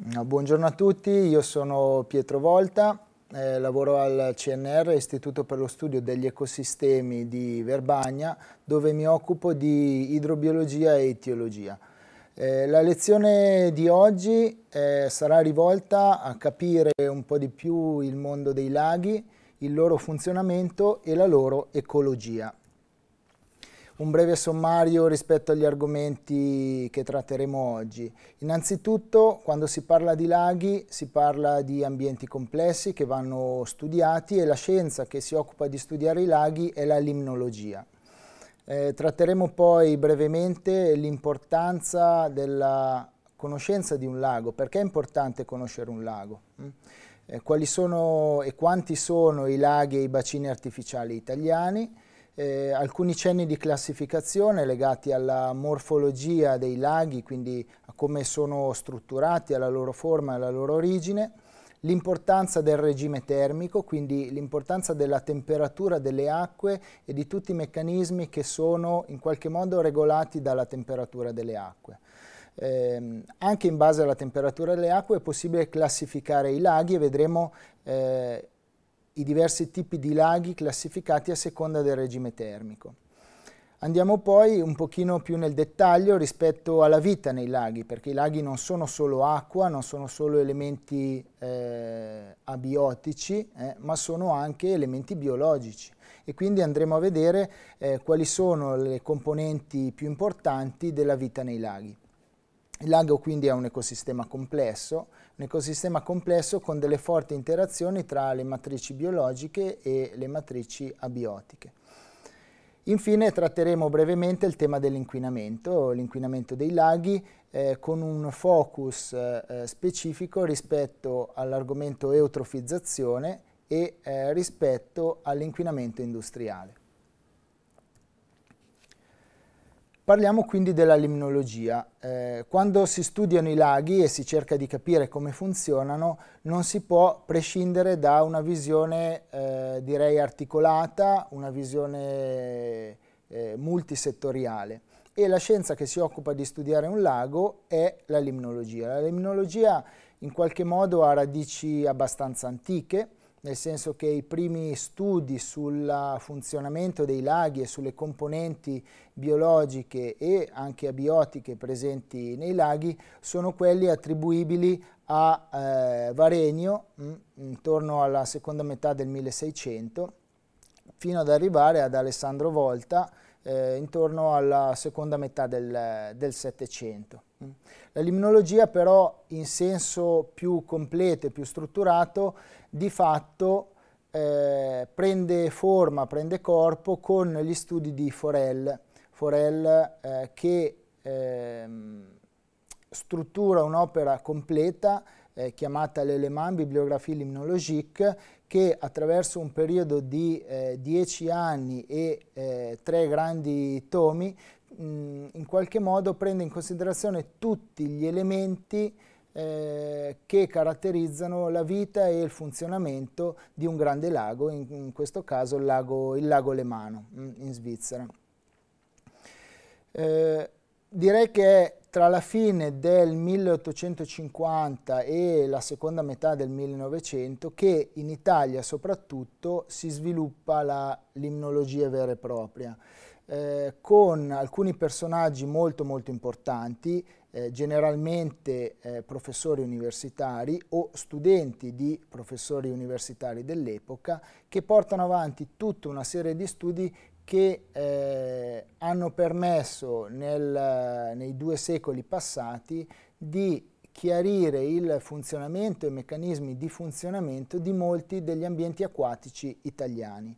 Buongiorno a tutti, io sono Pietro Volta, eh, lavoro al CNR, Istituto per lo Studio degli Ecosistemi di Verbagna, dove mi occupo di idrobiologia e etiologia. Eh, la lezione di oggi eh, sarà rivolta a capire un po' di più il mondo dei laghi, il loro funzionamento e la loro ecologia un breve sommario rispetto agli argomenti che tratteremo oggi. Innanzitutto, quando si parla di laghi, si parla di ambienti complessi che vanno studiati e la scienza che si occupa di studiare i laghi è la limnologia. Eh, tratteremo poi brevemente l'importanza della conoscenza di un lago, perché è importante conoscere un lago, mm? eh, quali sono e quanti sono i laghi e i bacini artificiali italiani, eh, alcuni cenni di classificazione legati alla morfologia dei laghi, quindi a come sono strutturati, alla loro forma, alla loro origine, l'importanza del regime termico, quindi l'importanza della temperatura delle acque e di tutti i meccanismi che sono in qualche modo regolati dalla temperatura delle acque. Eh, anche in base alla temperatura delle acque è possibile classificare i laghi e vedremo eh, i diversi tipi di laghi classificati a seconda del regime termico. Andiamo poi un pochino più nel dettaglio rispetto alla vita nei laghi, perché i laghi non sono solo acqua, non sono solo elementi eh, abiotici, eh, ma sono anche elementi biologici. E quindi andremo a vedere eh, quali sono le componenti più importanti della vita nei laghi. Il lago quindi è un ecosistema complesso, un ecosistema complesso con delle forti interazioni tra le matrici biologiche e le matrici abiotiche. Infine tratteremo brevemente il tema dell'inquinamento, l'inquinamento dei laghi, eh, con un focus eh, eh specifico rispetto all'argomento eutrofizzazione e eh, rispetto all'inquinamento industriale. Parliamo quindi della limnologia. Eh, quando si studiano i laghi e si cerca di capire come funzionano, non si può prescindere da una visione eh, direi articolata, una visione eh, multisettoriale. E la scienza che si occupa di studiare un lago è la limnologia. La limnologia in qualche modo ha radici abbastanza antiche, nel senso che i primi studi sul funzionamento dei laghi e sulle componenti biologiche e anche abiotiche presenti nei laghi sono quelli attribuibili a eh, Varenio mh, mm, intorno alla seconda metà del 1600 fino ad arrivare ad Alessandro Volta eh, intorno alla seconda metà del, del 700. Mm. La limnologia però in senso più completo e più strutturato di fatto eh, prende forma, prende corpo con gli studi di Forel, Forel eh, che eh, struttura un'opera completa eh, chiamata L'Element Bibliographie Limnologique che attraverso un periodo di 10 eh, anni e eh, tre grandi tomi in qualche modo prende in considerazione tutti gli elementi eh, che caratterizzano la vita e il funzionamento di un grande lago, in, in questo caso il lago, il lago Lemano in Svizzera. Eh, direi che tra la fine del 1850 e la seconda metà del 1900 che in Italia soprattutto si sviluppa la limnologia vera e propria eh, con alcuni personaggi molto molto importanti, eh, generalmente eh, professori universitari o studenti di professori universitari dell'epoca che portano avanti tutta una serie di studi che eh, hanno permesso nel, nei due secoli passati di chiarire il funzionamento e i meccanismi di funzionamento di molti degli ambienti acquatici italiani.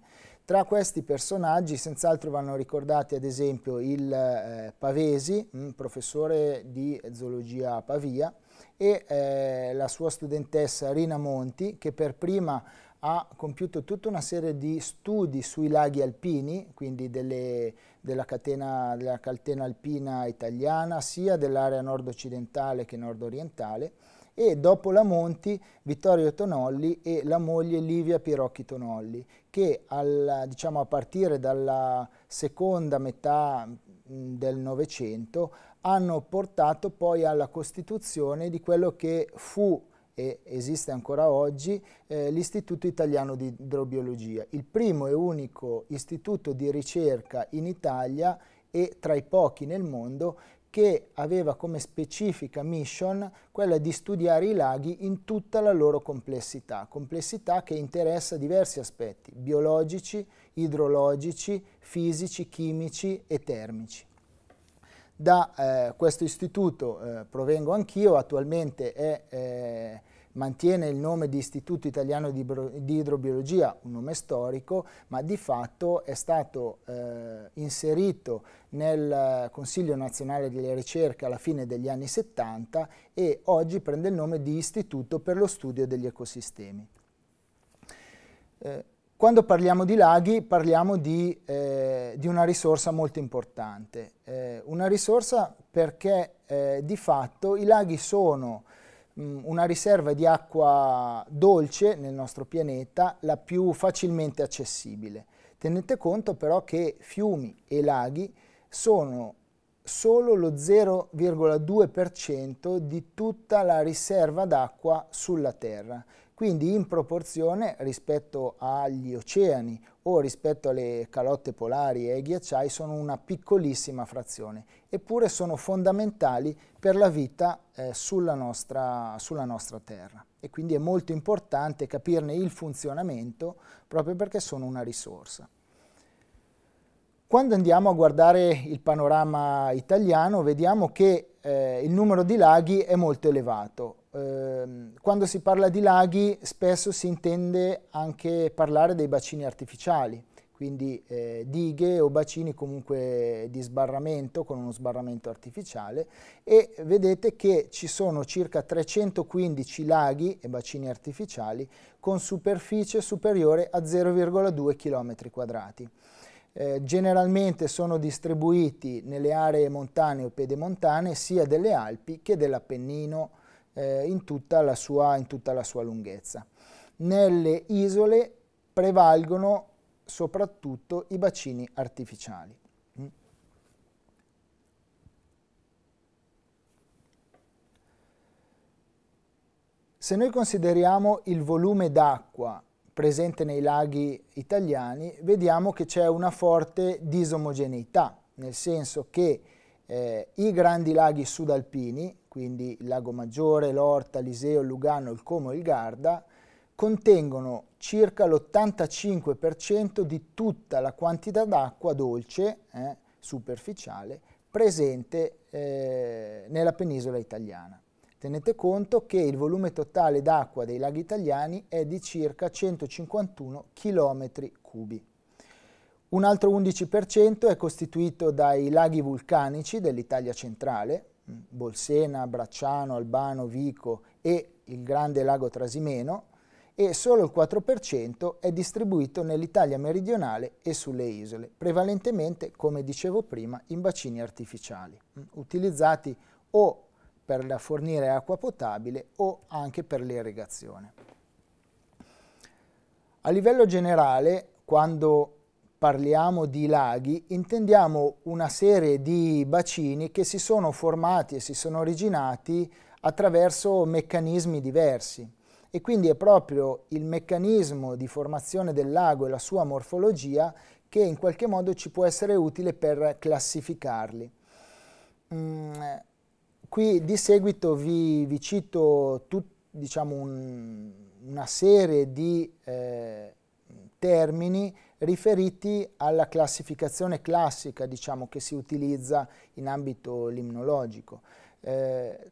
Tra questi personaggi senz'altro vanno ricordati ad esempio il eh, Pavesi, un mm, professore di zoologia a Pavia, e eh, la sua studentessa Rina Monti che per prima ha compiuto tutta una serie di studi sui laghi alpini, quindi delle, della, catena, della catena alpina italiana, sia dell'area nord-occidentale che nord-orientale, e dopo la Monti Vittorio Tonolli e la moglie Livia Pirocchi Tonolli, che al, diciamo, a partire dalla seconda metà mm, del Novecento hanno portato poi alla costituzione di quello che fu e esiste ancora oggi eh, l'Istituto Italiano di Idrobiologia, il primo e unico istituto di ricerca in Italia e tra i pochi nel mondo che aveva come specifica mission quella di studiare i laghi in tutta la loro complessità, complessità che interessa diversi aspetti, biologici, idrologici, fisici, chimici e termici. Da eh, questo istituto eh, provengo anch'io, attualmente è, eh, mantiene il nome di Istituto Italiano di, di, Idrobiologia, un nome storico, ma di fatto è stato eh, inserito nel Consiglio nazionale delle ricerche alla fine degli anni 70 e oggi prende il nome di Istituto per lo studio degli ecosistemi. Eh, quando parliamo di laghi parliamo di, eh, di una risorsa molto importante, eh, una risorsa perché eh, di fatto i laghi sono mh, una riserva di acqua dolce nel nostro pianeta la più facilmente accessibile. Tenete conto però che fiumi e laghi sono solo lo 0,2% di tutta la riserva d'acqua sulla Terra, quindi in proporzione rispetto agli oceani o rispetto alle calotte polari e ai ghiacciai sono una piccolissima frazione, eppure sono fondamentali per la vita eh, sulla, nostra, sulla nostra Terra e quindi è molto importante capirne il funzionamento proprio perché sono una risorsa. Quando andiamo a guardare il panorama italiano vediamo che eh, il numero di laghi è molto elevato. Eh, quando si parla di laghi spesso si intende anche parlare dei bacini artificiali, quindi eh, dighe o bacini comunque di sbarramento con uno sbarramento artificiale e vedete che ci sono circa 315 laghi e bacini artificiali con superficie superiore a 0,2 km quadrati. Eh, generalmente sono distribuiti nelle aree montane o pedemontane sia delle Alpi che dell'Appennino eh, in, in, tutta la sua lunghezza. Nelle isole prevalgono soprattutto i bacini artificiali. Mm. Se noi consideriamo il volume d'acqua presente nei laghi italiani, vediamo che c'è una forte disomogeneità, nel senso che eh, i grandi laghi sudalpini, quindi il Lago Maggiore, l'Orta, l'Iseo, il Lugano, il Como e il Garda, contengono circa l'85% di tutta la quantità d'acqua dolce, eh, superficiale, presente eh, nella penisola italiana. Tenete conto che il volume totale d'acqua dei laghi italiani è di circa 151 km cubi. Un altro 11% è costituito dai laghi vulcanici dell'Italia centrale, mm, Bolsena, Bracciano, Albano, Vico e il grande lago Trasimeno, e solo il 4% è distribuito nell'Italia meridionale e sulle isole, prevalentemente, come dicevo prima, in bacini artificiali, mm, utilizzati o per fornire acqua potabile o anche per l'irrigazione. A livello generale, quando parliamo di laghi, intendiamo una serie di bacini che si sono formati e si sono originati attraverso meccanismi diversi e quindi è proprio il meccanismo di formazione del lago e la sua morfologia che in qualche modo ci può essere utile per classificarli. Mm, Qui di seguito vi, vi cito tut, diciamo un, una serie di eh, termini riferiti alla classificazione classica diciamo, che si utilizza in ambito limnologico. Eh,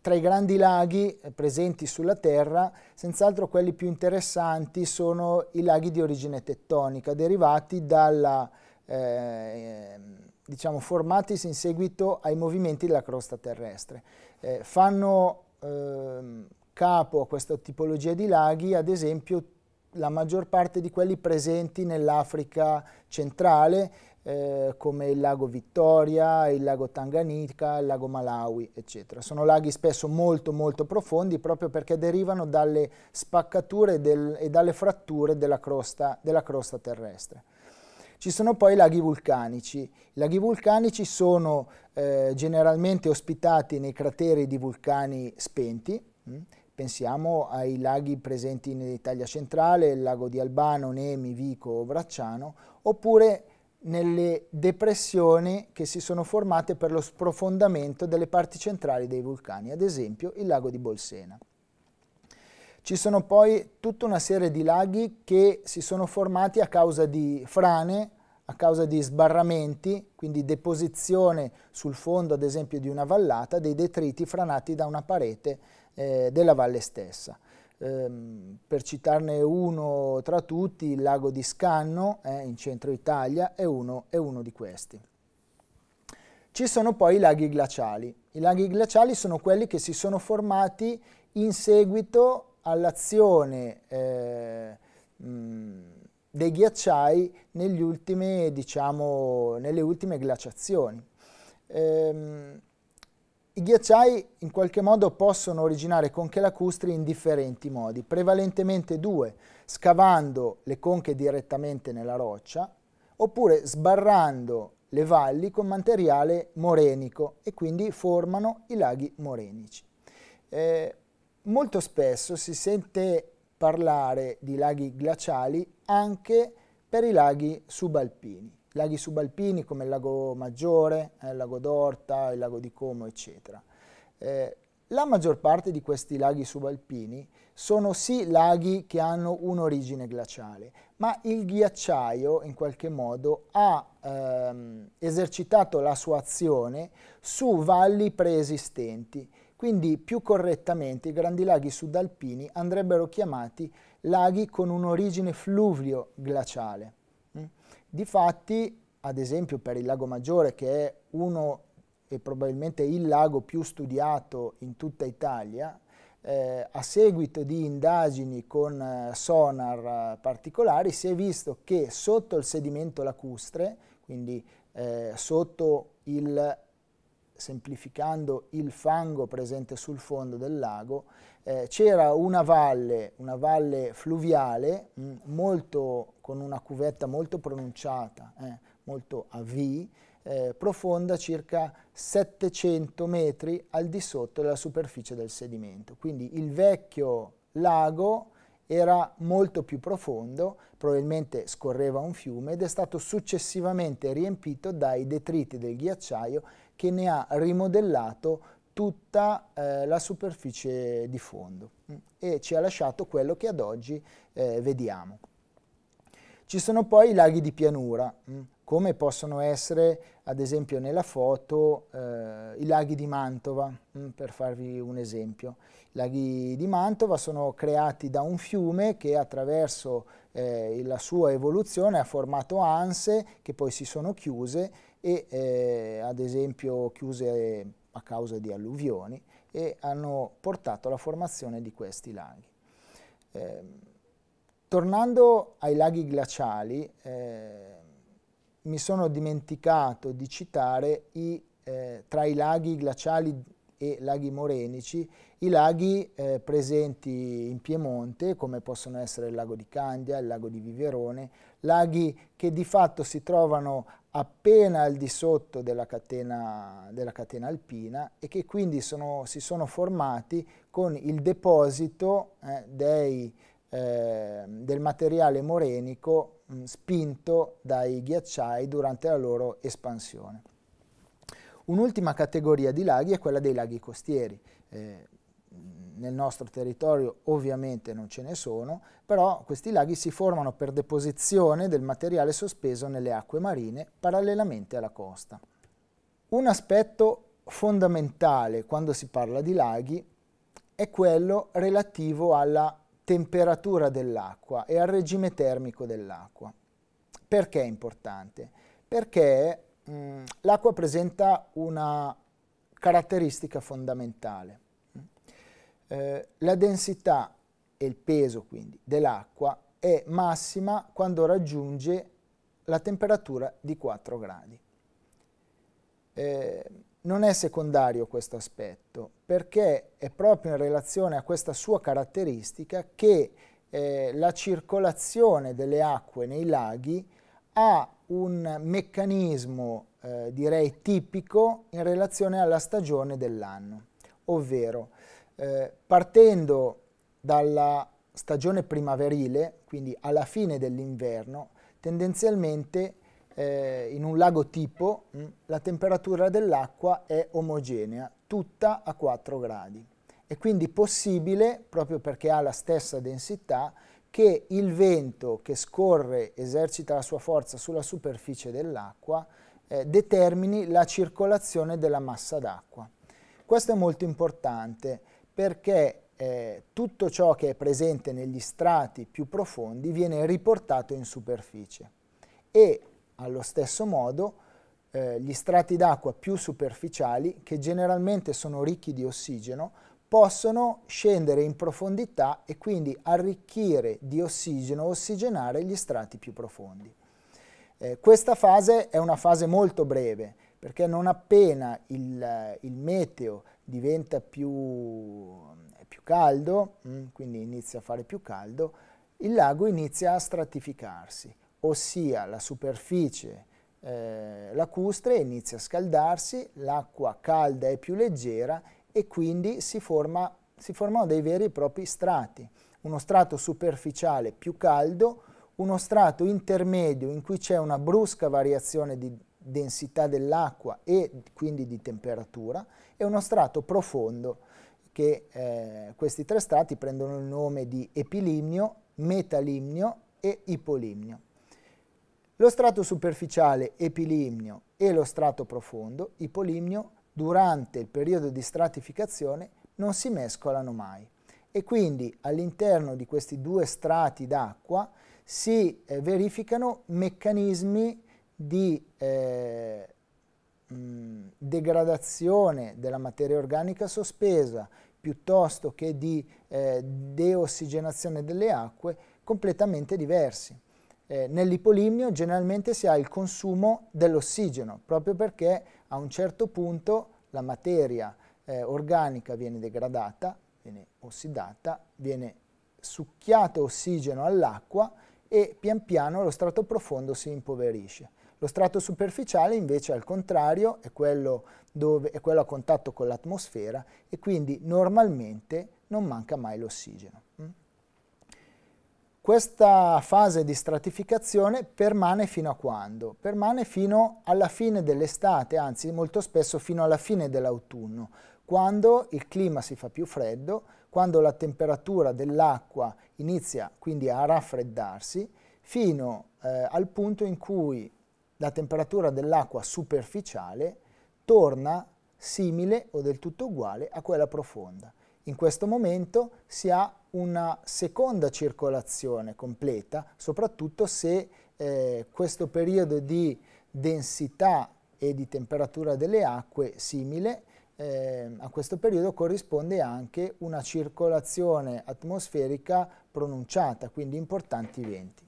tra i grandi laghi presenti sulla Terra, senz'altro quelli più interessanti sono i laghi di origine tettonica, derivati dalla eh, diciamo, formatisi in seguito ai movimenti della crosta terrestre. Eh, fanno ehm, capo a questa tipologia di laghi, ad esempio, la maggior parte di quelli presenti nell'Africa centrale, eh, come il lago Vittoria, il lago Tanganyika, il lago Malawi, eccetera. Sono laghi spesso molto molto profondi proprio perché derivano dalle spaccature del, e dalle fratture della crosta, della crosta terrestre. Ci sono poi i laghi vulcanici. I laghi vulcanici sono eh, generalmente ospitati nei crateri di vulcani spenti. Mh? Mm. Pensiamo ai laghi presenti in Italia centrale, il lago di Albano, Nemi, Vico, o Bracciano, oppure nelle depressioni che si sono formate per lo sprofondamento delle parti centrali dei vulcani, ad esempio il lago di Bolsena. Ci sono poi tutta una serie di laghi che si sono formati a causa di frane, a causa di sbarramenti, quindi deposizione sul fondo ad esempio di una vallata dei detriti franati da una parete eh, della valle stessa. Ehm, per citarne uno tra tutti, il lago di Scanno eh, in centro Italia è uno, è uno di questi. Ci sono poi i laghi glaciali. I laghi glaciali sono quelli che si sono formati in seguito all'azione eh, mm, dei ghiacciai ultimi, diciamo, nelle ultime glaciazioni. Ehm, I ghiacciai in qualche modo possono originare conche lacustri in differenti modi, prevalentemente due, scavando le conche direttamente nella roccia, oppure sbarrando le valli con materiale morenico e quindi formano i laghi morenici. Eh, molto spesso si sente parlare di laghi glaciali anche per i laghi subalpini. Laghi subalpini come il lago Maggiore, eh, il lago d'Orta, il lago di Como, eccetera. Eh, la maggior parte di questi laghi subalpini sono sì laghi che hanno un'origine glaciale, ma il ghiacciaio in qualche modo ha ehm, esercitato la sua azione su valli preesistenti quindi più correttamente i grandi laghi sudalpini andrebbero chiamati laghi con un'origine fluvio-glaciale. Mm? Difatti, ad esempio per il Lago Maggiore, che è uno e probabilmente il lago più studiato in tutta Italia, eh, a seguito di indagini con eh, sonar eh, particolari si è visto che sotto il sedimento lacustre, quindi eh, sotto il semplificando il fango presente sul fondo del lago, eh, c'era una valle, una valle fluviale mh, mm, molto, con una cuvetta molto pronunciata, eh, molto a V, eh, profonda circa 700 metri al di sotto della superficie del sedimento. Quindi il vecchio lago era molto più profondo, probabilmente scorreva un fiume ed è stato successivamente riempito dai detriti del ghiacciaio che ne ha rimodellato tutta eh, la superficie di fondo mm, e ci ha lasciato quello che ad oggi eh, vediamo. Ci sono poi i laghi di pianura, mh, mm, come possono essere ad esempio nella foto eh, i laghi di Mantova, mh, mm, per farvi un esempio. I laghi di Mantova sono creati da un fiume che attraverso eh, la sua evoluzione ha formato anse che poi si sono chiuse e eh, ad esempio chiuse eh, a causa di alluvioni e hanno portato alla formazione di questi laghi. Eh, tornando ai laghi glaciali, eh, mi sono dimenticato di citare i, eh, tra i laghi glaciali e laghi morenici i laghi eh, presenti in Piemonte, come possono essere il lago di Candia, il lago di Viverone, laghi che di fatto si trovano appena al di sotto della catena, della catena alpina e che quindi sono, si sono formati con il deposito eh, dei, eh, del materiale morenico mh, spinto dai ghiacciai durante la loro espansione. Un'ultima categoria di laghi è quella dei laghi costieri. Eh, nel nostro territorio ovviamente non ce ne sono, però questi laghi si formano per deposizione del materiale sospeso nelle acque marine parallelamente alla costa. Un aspetto fondamentale quando si parla di laghi è quello relativo alla temperatura dell'acqua e al regime termico dell'acqua. Perché è importante? Perché l'acqua presenta una caratteristica fondamentale. Eh, la densità e il peso quindi dell'acqua è massima quando raggiunge la temperatura di 4 gradi. Eh, non è secondario questo aspetto perché è proprio in relazione a questa sua caratteristica che eh, la circolazione delle acque nei laghi ha un meccanismo eh, direi tipico in relazione alla stagione dell'anno, ovvero eh, partendo dalla stagione primaverile, quindi alla fine dell'inverno, tendenzialmente eh, in un lago tipo mh, mm, la temperatura dell'acqua è omogenea, tutta a 4 gradi. È quindi possibile, proprio perché ha la stessa densità, che il vento che scorre, esercita la sua forza sulla superficie dell'acqua, eh, determini la circolazione della massa d'acqua. Questo è molto importante perché eh, tutto ciò che è presente negli strati più profondi viene riportato in superficie e allo stesso modo eh, gli strati d'acqua più superficiali, che generalmente sono ricchi di ossigeno, possono scendere in profondità e quindi arricchire di ossigeno, ossigenare gli strati più profondi. Eh, questa fase è una fase molto breve, perché non appena il, il meteo diventa più, più caldo, mm, quindi inizia a fare più caldo, il lago inizia a stratificarsi, ossia la superficie eh, lacustre inizia a scaldarsi, l'acqua calda è più leggera e quindi si, forma, si formano dei veri e propri strati, uno strato superficiale più caldo, uno strato intermedio in cui c'è una brusca variazione di densità dell'acqua e quindi di temperatura e uno strato profondo che eh, questi tre strati prendono il nome di epilimnio, metalimnio e ipolimnio. Lo strato superficiale epilimnio e lo strato profondo, ipolimnio, durante il periodo di stratificazione non si mescolano mai e quindi all'interno di questi due strati d'acqua si eh, verificano meccanismi di eh, degradazione della materia organica sospesa piuttosto che di eh, deossigenazione delle acque completamente diversi. Eh, nell'ipolimnio generalmente si ha il consumo dell'ossigeno, proprio perché a un certo punto la materia eh, organica viene degradata, viene ossidata, viene succhiato ossigeno all'acqua e pian piano lo strato profondo si impoverisce. Lo strato superficiale invece al contrario è quello, dove, è quello a contatto con l'atmosfera e quindi normalmente non manca mai l'ossigeno. Mm. Questa fase di stratificazione permane fino a quando? Permane fino alla fine dell'estate, anzi molto spesso fino alla fine dell'autunno, quando il clima si fa più freddo, quando la temperatura dell'acqua inizia quindi a raffreddarsi, fino eh, al punto in cui la temperatura dell'acqua superficiale torna simile o del tutto uguale a quella profonda. In questo momento si ha una seconda circolazione completa, soprattutto se eh, questo periodo di densità e di temperatura delle acque simile, eh, a questo periodo corrisponde anche una circolazione atmosferica pronunciata, quindi importanti venti.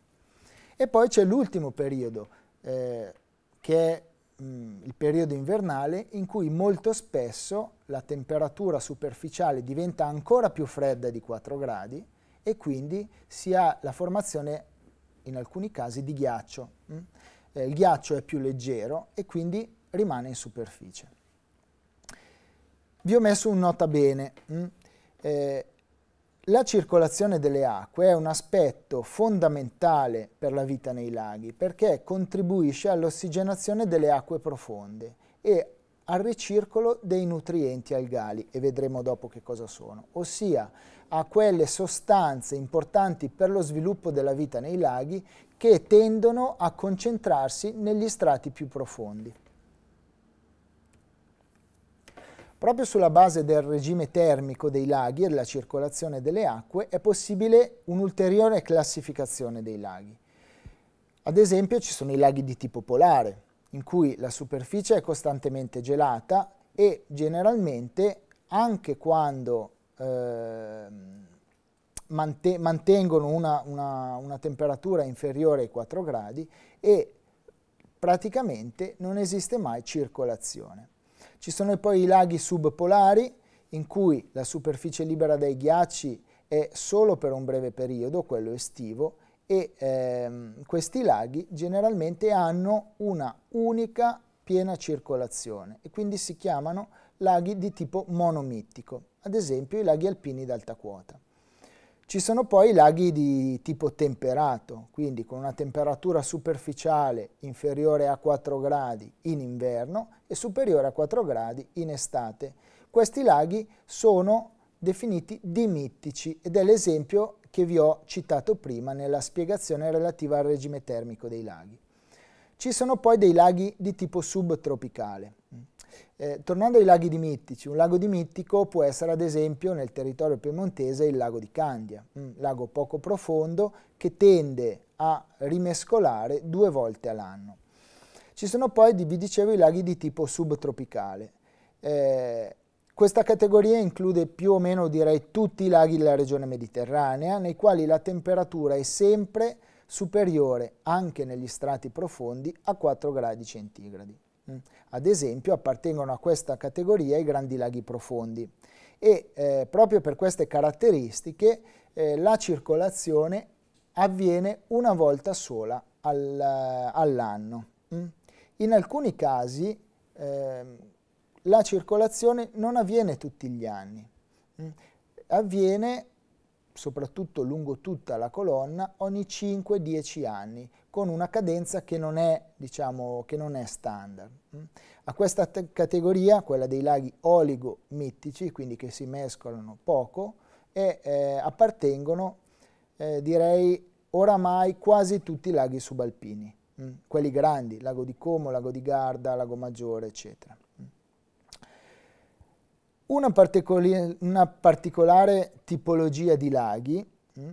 E poi c'è l'ultimo periodo, eh, che è mh, mm, il periodo invernale in cui molto spesso la temperatura superficiale diventa ancora più fredda di 4 gradi e quindi si ha la formazione in alcuni casi di ghiaccio. Mh? Mm? Eh, il ghiaccio è più leggero e quindi rimane in superficie. Vi ho messo un nota bene. Mh? Mm? Eh, la circolazione delle acque è un aspetto fondamentale per la vita nei laghi perché contribuisce all'ossigenazione delle acque profonde e al ricircolo dei nutrienti algali e vedremo dopo che cosa sono, ossia a quelle sostanze importanti per lo sviluppo della vita nei laghi che tendono a concentrarsi negli strati più profondi. Proprio sulla base del regime termico dei laghi e della circolazione delle acque è possibile un'ulteriore classificazione dei laghi. Ad esempio ci sono i laghi di tipo polare, in cui la superficie è costantemente gelata e generalmente anche quando eh, mantengono una, una, una, temperatura inferiore ai 4 gradi e praticamente non esiste mai circolazione. Ci sono poi i laghi subpolari in cui la superficie libera dai ghiacci è solo per un breve periodo, quello estivo, e ehm, questi laghi generalmente hanno una unica piena circolazione e quindi si chiamano laghi di tipo monomittico, ad esempio i laghi alpini d'alta quota. Ci sono poi i laghi di tipo temperato, quindi con una temperatura superficiale inferiore a 4 gradi in inverno e superiore a 4 gradi in estate. Questi laghi sono definiti dimittici ed è l'esempio che vi ho citato prima nella spiegazione relativa al regime termico dei laghi. Ci sono poi dei laghi di tipo subtropicale. Eh, tornando ai laghi dimittici, un lago dimittico può essere ad esempio nel territorio piemontese il lago di Candia, un lago poco profondo che tende a rimescolare due volte all'anno. Ci sono poi, vi dicevo, i laghi di tipo subtropicale. Eh, questa categoria include più o meno direi tutti i laghi della regione mediterranea, nei quali la temperatura è sempre superiore, anche negli strati profondi, a 4 gradi centigradi. Mm. Ad esempio appartengono a questa categoria i grandi laghi profondi e eh, proprio per queste caratteristiche eh, la circolazione avviene una volta sola al, eh, all'anno. Mm. In alcuni casi eh, la circolazione non avviene tutti gli anni, mm. avviene soprattutto lungo tutta la colonna ogni 5-10 anni, con una cadenza che non è, diciamo, che non è standard. Mm. A questa categoria, quella dei laghi oligomittici, quindi che si mescolano poco, e, eh, appartengono, eh, direi, oramai quasi tutti i laghi subalpini, mh? Mm. quelli grandi, lago di Como, lago di Garda, lago Maggiore, eccetera. Mm. Una, particoli una particolare tipologia di laghi mh?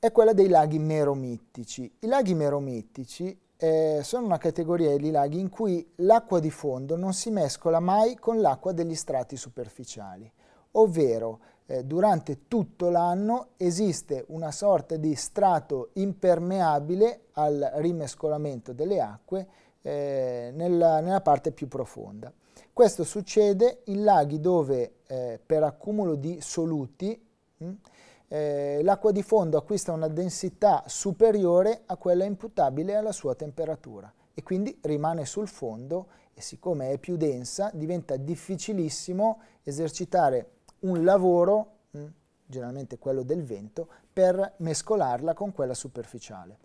è quella dei laghi meromittici. I laghi meromittici eh, sono una categoria di laghi in cui l'acqua di fondo non si mescola mai con l'acqua degli strati superficiali, ovvero eh, durante tutto l'anno esiste una sorta di strato impermeabile al rimescolamento delle acque eh, nella, nella, parte più profonda. Questo succede in laghi dove eh, per accumulo di soluti mh, hm, eh, l'acqua di fondo acquista una densità superiore a quella imputabile alla sua temperatura e quindi rimane sul fondo e siccome è più densa diventa difficilissimo esercitare un lavoro, mh, mm, generalmente quello del vento, per mescolarla con quella superficiale.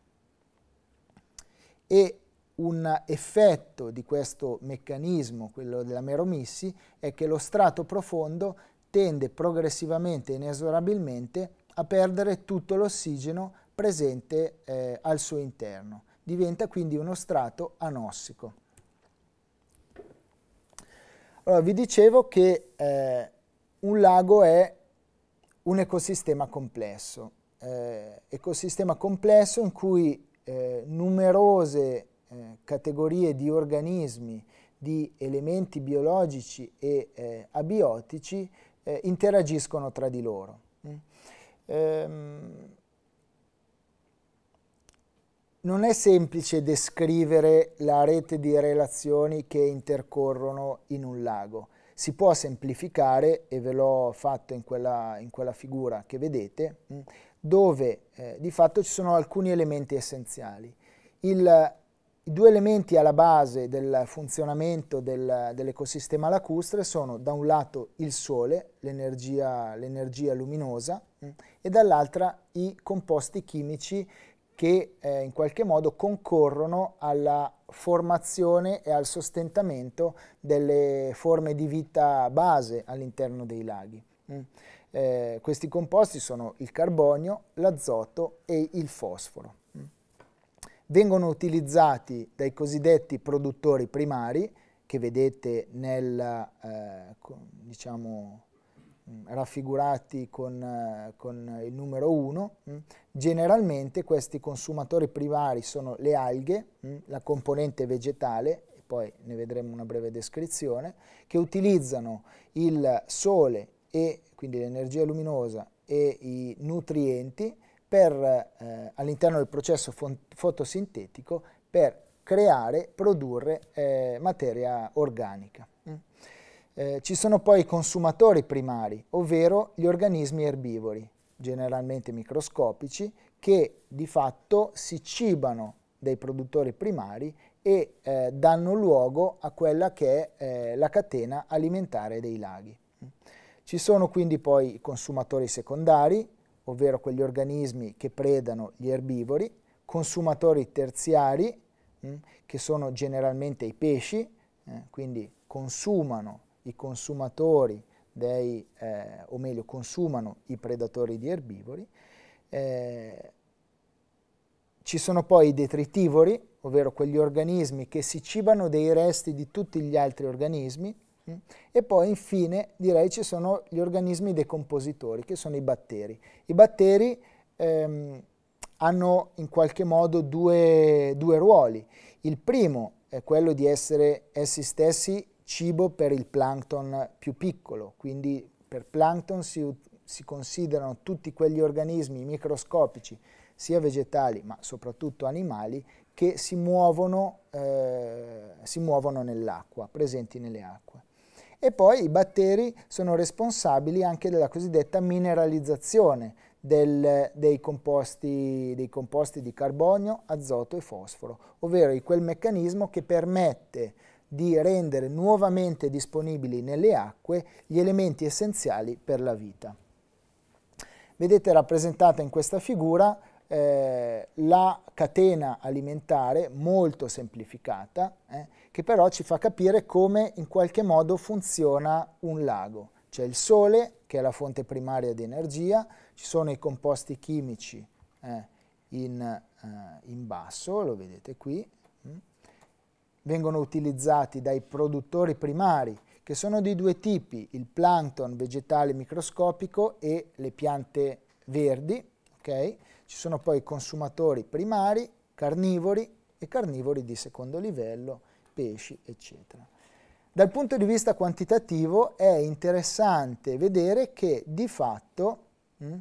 E un effetto di questo meccanismo, quello della Meromissi, è che lo strato profondo tende progressivamente e inesorabilmente a perdere tutto l'ossigeno presente eh, al suo interno. Diventa quindi uno strato anossico. Allora, vi dicevo che eh, un lago è un ecosistema complesso, eh, ecosistema complesso in cui eh, numerose eh, categorie di organismi, di elementi biologici e eh, abiotici eh, interagiscono tra di loro. Mm. Ehm, non è semplice descrivere la rete di relazioni che intercorrono in un lago. Si può semplificare, e ve l'ho fatto in quella, in quella, figura che vedete, mm? dove eh, di fatto ci sono alcuni elementi essenziali. Il i due elementi alla base del funzionamento del, dell'ecosistema lacustre sono da un lato il sole, l'energia luminosa, mm, e dall'altra i composti chimici che eh, in qualche modo concorrono alla formazione e al sostentamento delle forme di vita base all'interno dei laghi. Mm. Eh, questi composti sono il carbonio, l'azoto e il fosforo vengono utilizzati dai cosiddetti produttori primari, che vedete nel, eh, diciamo, mm, raffigurati con, eh, con, il numero 1, mm. generalmente questi consumatori primari sono le alghe, mm, la componente vegetale, poi ne vedremo una breve descrizione, che utilizzano il sole e quindi l'energia luminosa e i nutrienti eh, all'interno del processo fotosintetico per creare, produrre eh, materia organica. Mm. Eh, ci sono poi i consumatori primari, ovvero gli organismi erbivori, generalmente microscopici, che di fatto si cibano dei produttori primari e eh, danno luogo a quella che è eh, la catena alimentare dei laghi. Mm. Ci sono quindi poi i consumatori secondari, ovvero quegli organismi che predano gli erbivori, consumatori terziari, mh, mm, che sono generalmente i pesci, eh, quindi consumano i consumatori dei, eh, o meglio, consumano i predatori di erbivori. Eh, ci sono poi i detritivori, ovvero quegli organismi che si cibano dei resti di tutti gli altri organismi, Mm? E poi infine direi ci sono gli organismi decompositori, che sono i batteri. I batteri ehm, hanno in qualche modo due, due, ruoli. Il primo è quello di essere essi stessi cibo per il plankton più piccolo, quindi per plankton si, si considerano tutti quegli organismi microscopici, sia vegetali ma soprattutto animali, che si muovono, eh, muovono nell'acqua, presenti nelle acque. E poi i batteri sono responsabili anche della cosiddetta mineralizzazione del, dei, composti, dei composti di carbonio, azoto e fosforo, ovvero di quel meccanismo che permette di rendere nuovamente disponibili nelle acque gli elementi essenziali per la vita. Vedete rappresentata in questa figura eh, la catena alimentare molto semplificata eh, che però ci fa capire come in qualche modo funziona un lago. C'è il sole che è la fonte primaria di energia, ci sono i composti chimici eh, in, eh, in, basso, lo vedete qui, mm. vengono utilizzati dai produttori primari che sono di due tipi, il plankton vegetale microscopico e le piante verdi, okay? Ci sono poi consumatori primari, carnivori e carnivori di secondo livello, pesci, eccetera. Dal punto di vista quantitativo è interessante vedere che di fatto mm,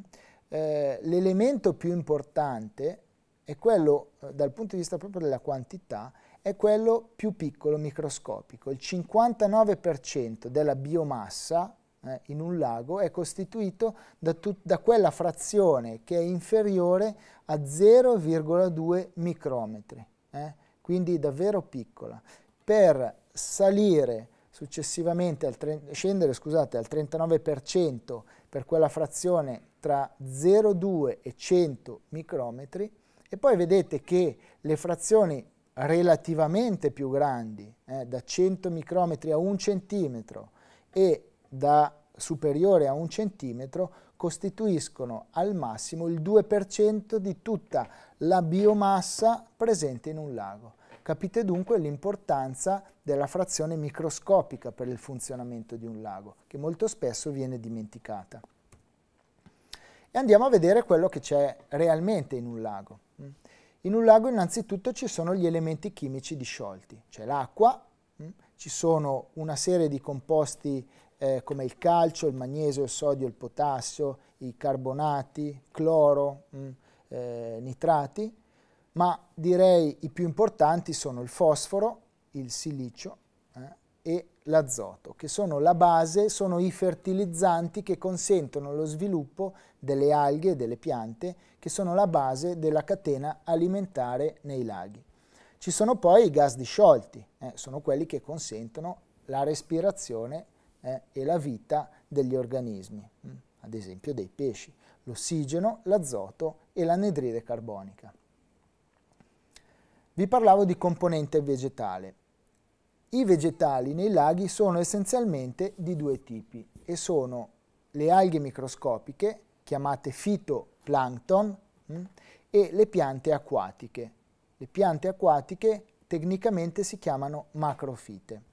eh, l'elemento più importante è quello, eh, dal punto di vista proprio della quantità, è quello più piccolo, microscopico. Il 59% della biomassa eh, in un lago è costituito da, da quella frazione che è inferiore a 0,2 micrometri, eh, quindi davvero piccola. Per salire successivamente, scendere scusate, al 39% per quella frazione tra 0,2 e 100 micrometri e poi vedete che le frazioni relativamente più grandi, eh, da 100 micrometri a 1 centimetro e da superiore a un centimetro costituiscono al massimo il 2% di tutta la biomassa presente in un lago. Capite dunque l'importanza della frazione microscopica per il funzionamento di un lago, che molto spesso viene dimenticata. E andiamo a vedere quello che c'è realmente in un lago. In un lago innanzitutto ci sono gli elementi chimici disciolti, c'è cioè l'acqua, ci sono una serie di composti eh, come il calcio, il magnesio, il sodio, il potassio, i carbonati, cloro, mh, mm, eh, nitrati, ma direi i più importanti sono il fosforo, il silicio eh, e l'azoto, che sono la base, sono i fertilizzanti che consentono lo sviluppo delle alghe e delle piante, che sono la base della catena alimentare nei laghi. Ci sono poi i gas disciolti, eh, sono quelli che consentono la respirazione eh, e la vita degli organismi, mh? Mm, ad esempio dei pesci, l'ossigeno, l'azoto e l'anidride carbonica. Vi parlavo di componente vegetale. I vegetali nei laghi sono essenzialmente di due tipi e sono le alghe microscopiche, chiamate fitoplancton, mh? Mm, e le piante acquatiche. Le piante acquatiche tecnicamente si chiamano macrofite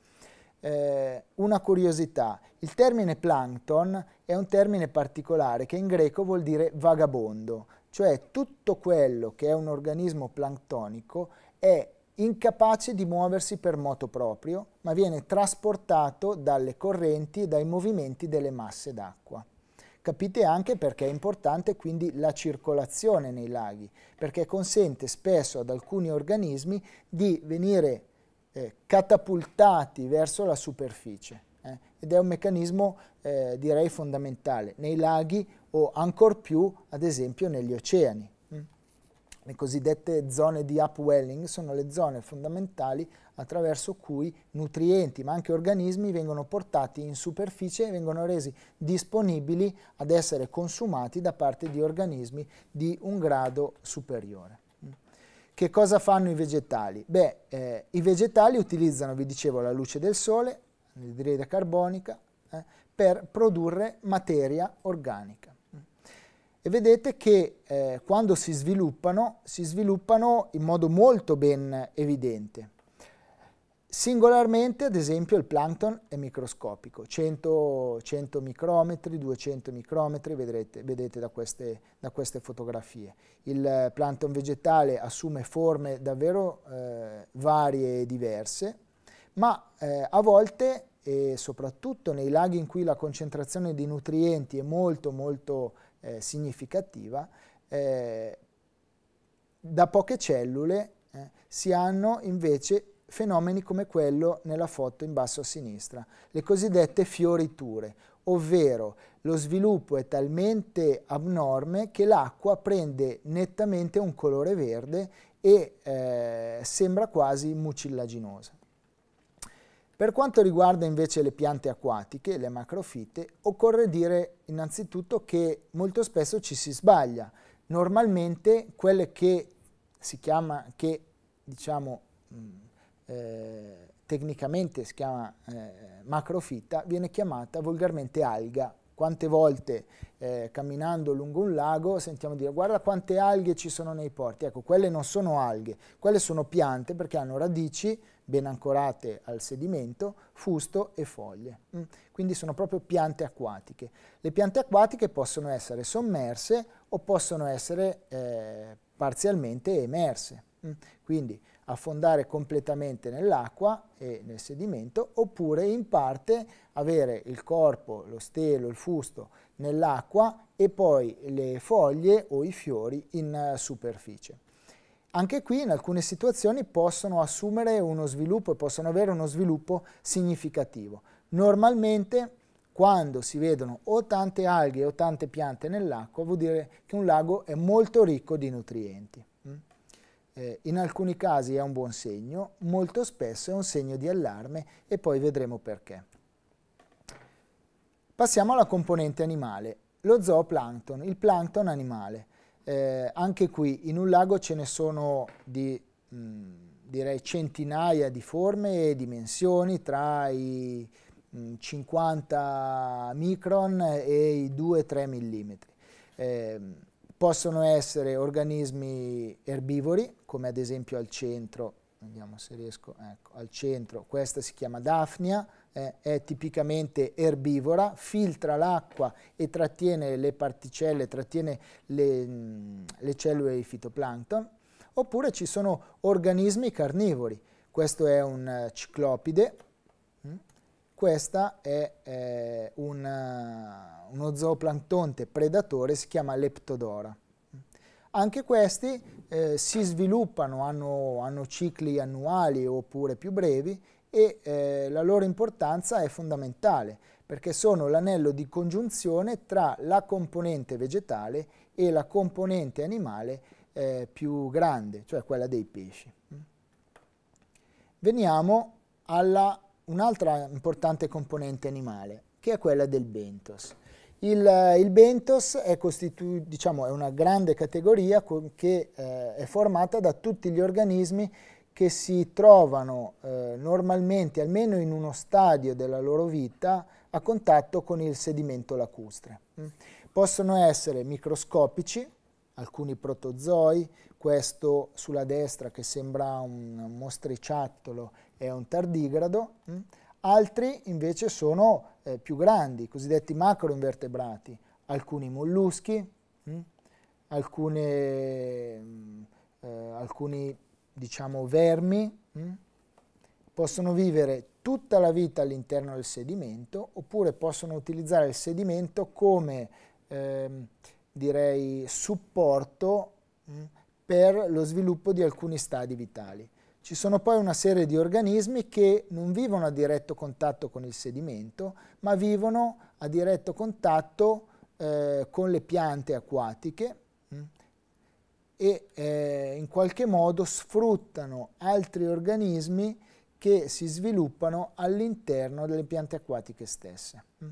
eh, una curiosità, il termine plankton è un termine particolare che in greco vuol dire vagabondo, cioè tutto quello che è un organismo planctonico è incapace di muoversi per moto proprio, ma viene trasportato dalle correnti e dai movimenti delle masse d'acqua. Capite anche perché è importante quindi la circolazione nei laghi, perché consente spesso ad alcuni organismi di venire eh, catapultati verso la superficie eh, ed è un meccanismo eh, direi fondamentale nei laghi o ancor più ad esempio negli oceani. Mm. Le cosiddette zone di upwelling sono le zone fondamentali attraverso cui nutrienti ma anche organismi vengono portati in superficie e vengono resi disponibili ad essere consumati da parte di organismi di un grado superiore. Che cosa fanno i vegetali? Beh, eh, i vegetali utilizzano, vi dicevo, la luce del sole, l'idride carbonica, eh, per produrre materia organica. E vedete che eh, quando si sviluppano, si sviluppano in modo molto ben evidente. Singolarmente, ad esempio, il plankton è microscopico, 100, 100 micrometri, 200 micrometri, vedrete, vedete da queste, da queste, fotografie. Il plankton vegetale assume forme davvero eh, varie e diverse, ma eh, a volte, e soprattutto nei laghi in cui la concentrazione di nutrienti è molto molto eh, significativa, eh, da poche cellule eh, si hanno invece fenomeni come quello nella foto in basso a sinistra, le cosiddette fioriture, ovvero lo sviluppo è talmente abnorme che l'acqua prende nettamente un colore verde e eh, sembra quasi mucillaginosa. Per quanto riguarda invece le piante acquatiche, le macrofite, occorre dire innanzitutto che molto spesso ci si sbaglia. Normalmente quelle che si chiama, che diciamo mm, eh, tecnicamente si chiama eh, macrofitta, viene chiamata volgarmente alga. Quante volte eh, camminando lungo un lago sentiamo dire guarda quante alghe ci sono nei porti. Ecco, quelle non sono alghe, quelle sono piante perché hanno radici ben ancorate al sedimento, fusto e foglie. Mm. Quindi sono proprio piante acquatiche. Le piante acquatiche possono essere sommerse o possono essere eh, parzialmente emerse. Mm. Quindi affondare completamente nell'acqua e nel sedimento, oppure in parte avere il corpo, lo stelo, il fusto nell'acqua e poi le foglie o i fiori in eh, superficie. Anche qui in alcune situazioni possono assumere uno sviluppo e possono avere uno sviluppo significativo. Normalmente quando si vedono o tante alghe o tante piante nell'acqua vuol dire che un lago è molto ricco di nutrienti eh, in alcuni casi è un buon segno, molto spesso è un segno di allarme e poi vedremo perché. Passiamo alla componente animale, lo zooplancton, il plancton animale. Eh, anche qui in un lago ce ne sono di mh, mm, direi centinaia di forme e dimensioni tra i mh, mm, 50 micron e i 2-3 mm. Eh, possono essere organismi erbivori, come ad esempio al centro, vediamo se riesco, ecco, al centro, questa si chiama Dafnia, eh, è tipicamente erbivora, filtra l'acqua e trattiene le particelle, trattiene le, mm, le cellule di fitoplancton, oppure ci sono organismi carnivori, questo è un eh, ciclopide, mh? Mm, questa è eh, un, eh, uno zooplanctonte predatore, si chiama Leptodora. Anche questi eh, si sviluppano, hanno, hanno, cicli annuali oppure più brevi e eh, la loro importanza è fondamentale perché sono l'anello di congiunzione tra la componente vegetale e la componente animale eh, più grande, cioè quella dei pesci. Veniamo alla un'altra importante componente animale, che è quella del bentos. Il, eh, il Bentos è, diciamo, è, una grande categoria che eh, è formata da tutti gli organismi che si trovano eh, normalmente, almeno in uno stadio della loro vita, a contatto con il sedimento lacustre. Mm. Possono essere microscopici, alcuni protozoi, questo sulla destra che sembra un mostriciattolo è un tardigrado, mm altri invece sono eh, più grandi, i cosiddetti macroinvertebrati, alcuni molluschi, mh? Mm, alcune, mm, eh, alcuni diciamo, vermi, mh? Mm, possono vivere tutta la vita all'interno del sedimento oppure possono utilizzare il sedimento come ehm, direi supporto mh, per lo sviluppo di alcuni stadi vitali. Ci sono poi una serie di organismi che non vivono a diretto contatto con il sedimento, ma vivono a diretto contatto eh, con le piante acquatiche mh, mm, e eh, in qualche modo sfruttano altri organismi che si sviluppano all'interno delle piante acquatiche stesse. Mh. Mm.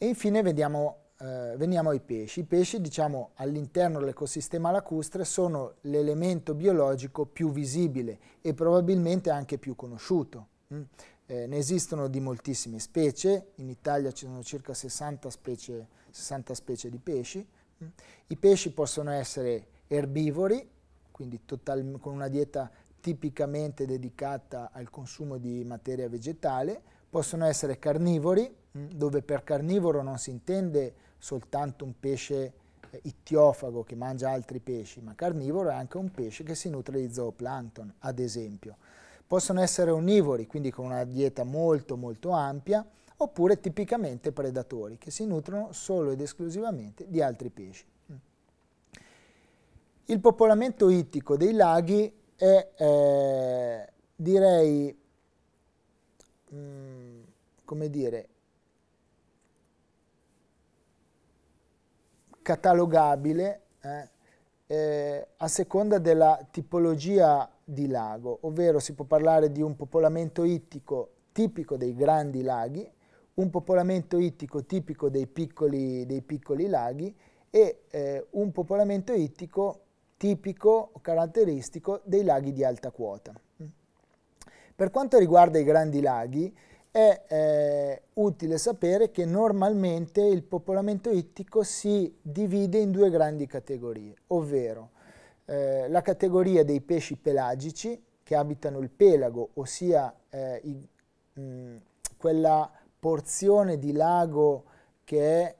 E infine vediamo eh, veniamo ai pesci. I pesci, diciamo, all'interno dell'ecosistema lacustre sono l'elemento biologico più visibile e probabilmente anche più conosciuto. Mm. Eh, ne esistono di moltissime specie, in Italia ci sono circa 60 specie, 60 specie di pesci. Mm. I pesci possono essere erbivori, quindi con una dieta tipicamente dedicata al consumo di materia vegetale, possono essere carnivori, mm? dove per carnivoro non si intende soltanto un pesce eh, ittiofago che mangia altri pesci, ma carnivoro è anche un pesce che si nutre di zooplancton, ad esempio. Possono essere onnivori, quindi con una dieta molto molto ampia, oppure tipicamente predatori, che si nutrono solo ed esclusivamente di altri pesci. Mm. Il popolamento ittico dei laghi è, eh, direi, mh, mm, come dire, catalogabile eh, eh, a seconda della tipologia di lago, ovvero si può parlare di un popolamento ittico tipico dei grandi laghi, un popolamento ittico tipico dei piccoli, dei piccoli laghi e eh, un popolamento ittico tipico o caratteristico dei laghi di alta quota. Per quanto riguarda i grandi laghi, è eh, utile sapere che normalmente il popolamento ittico si divide in due grandi categorie, ovvero eh, la categoria dei pesci pelagici che abitano il pelago, ossia eh, i, mh, quella porzione di lago che è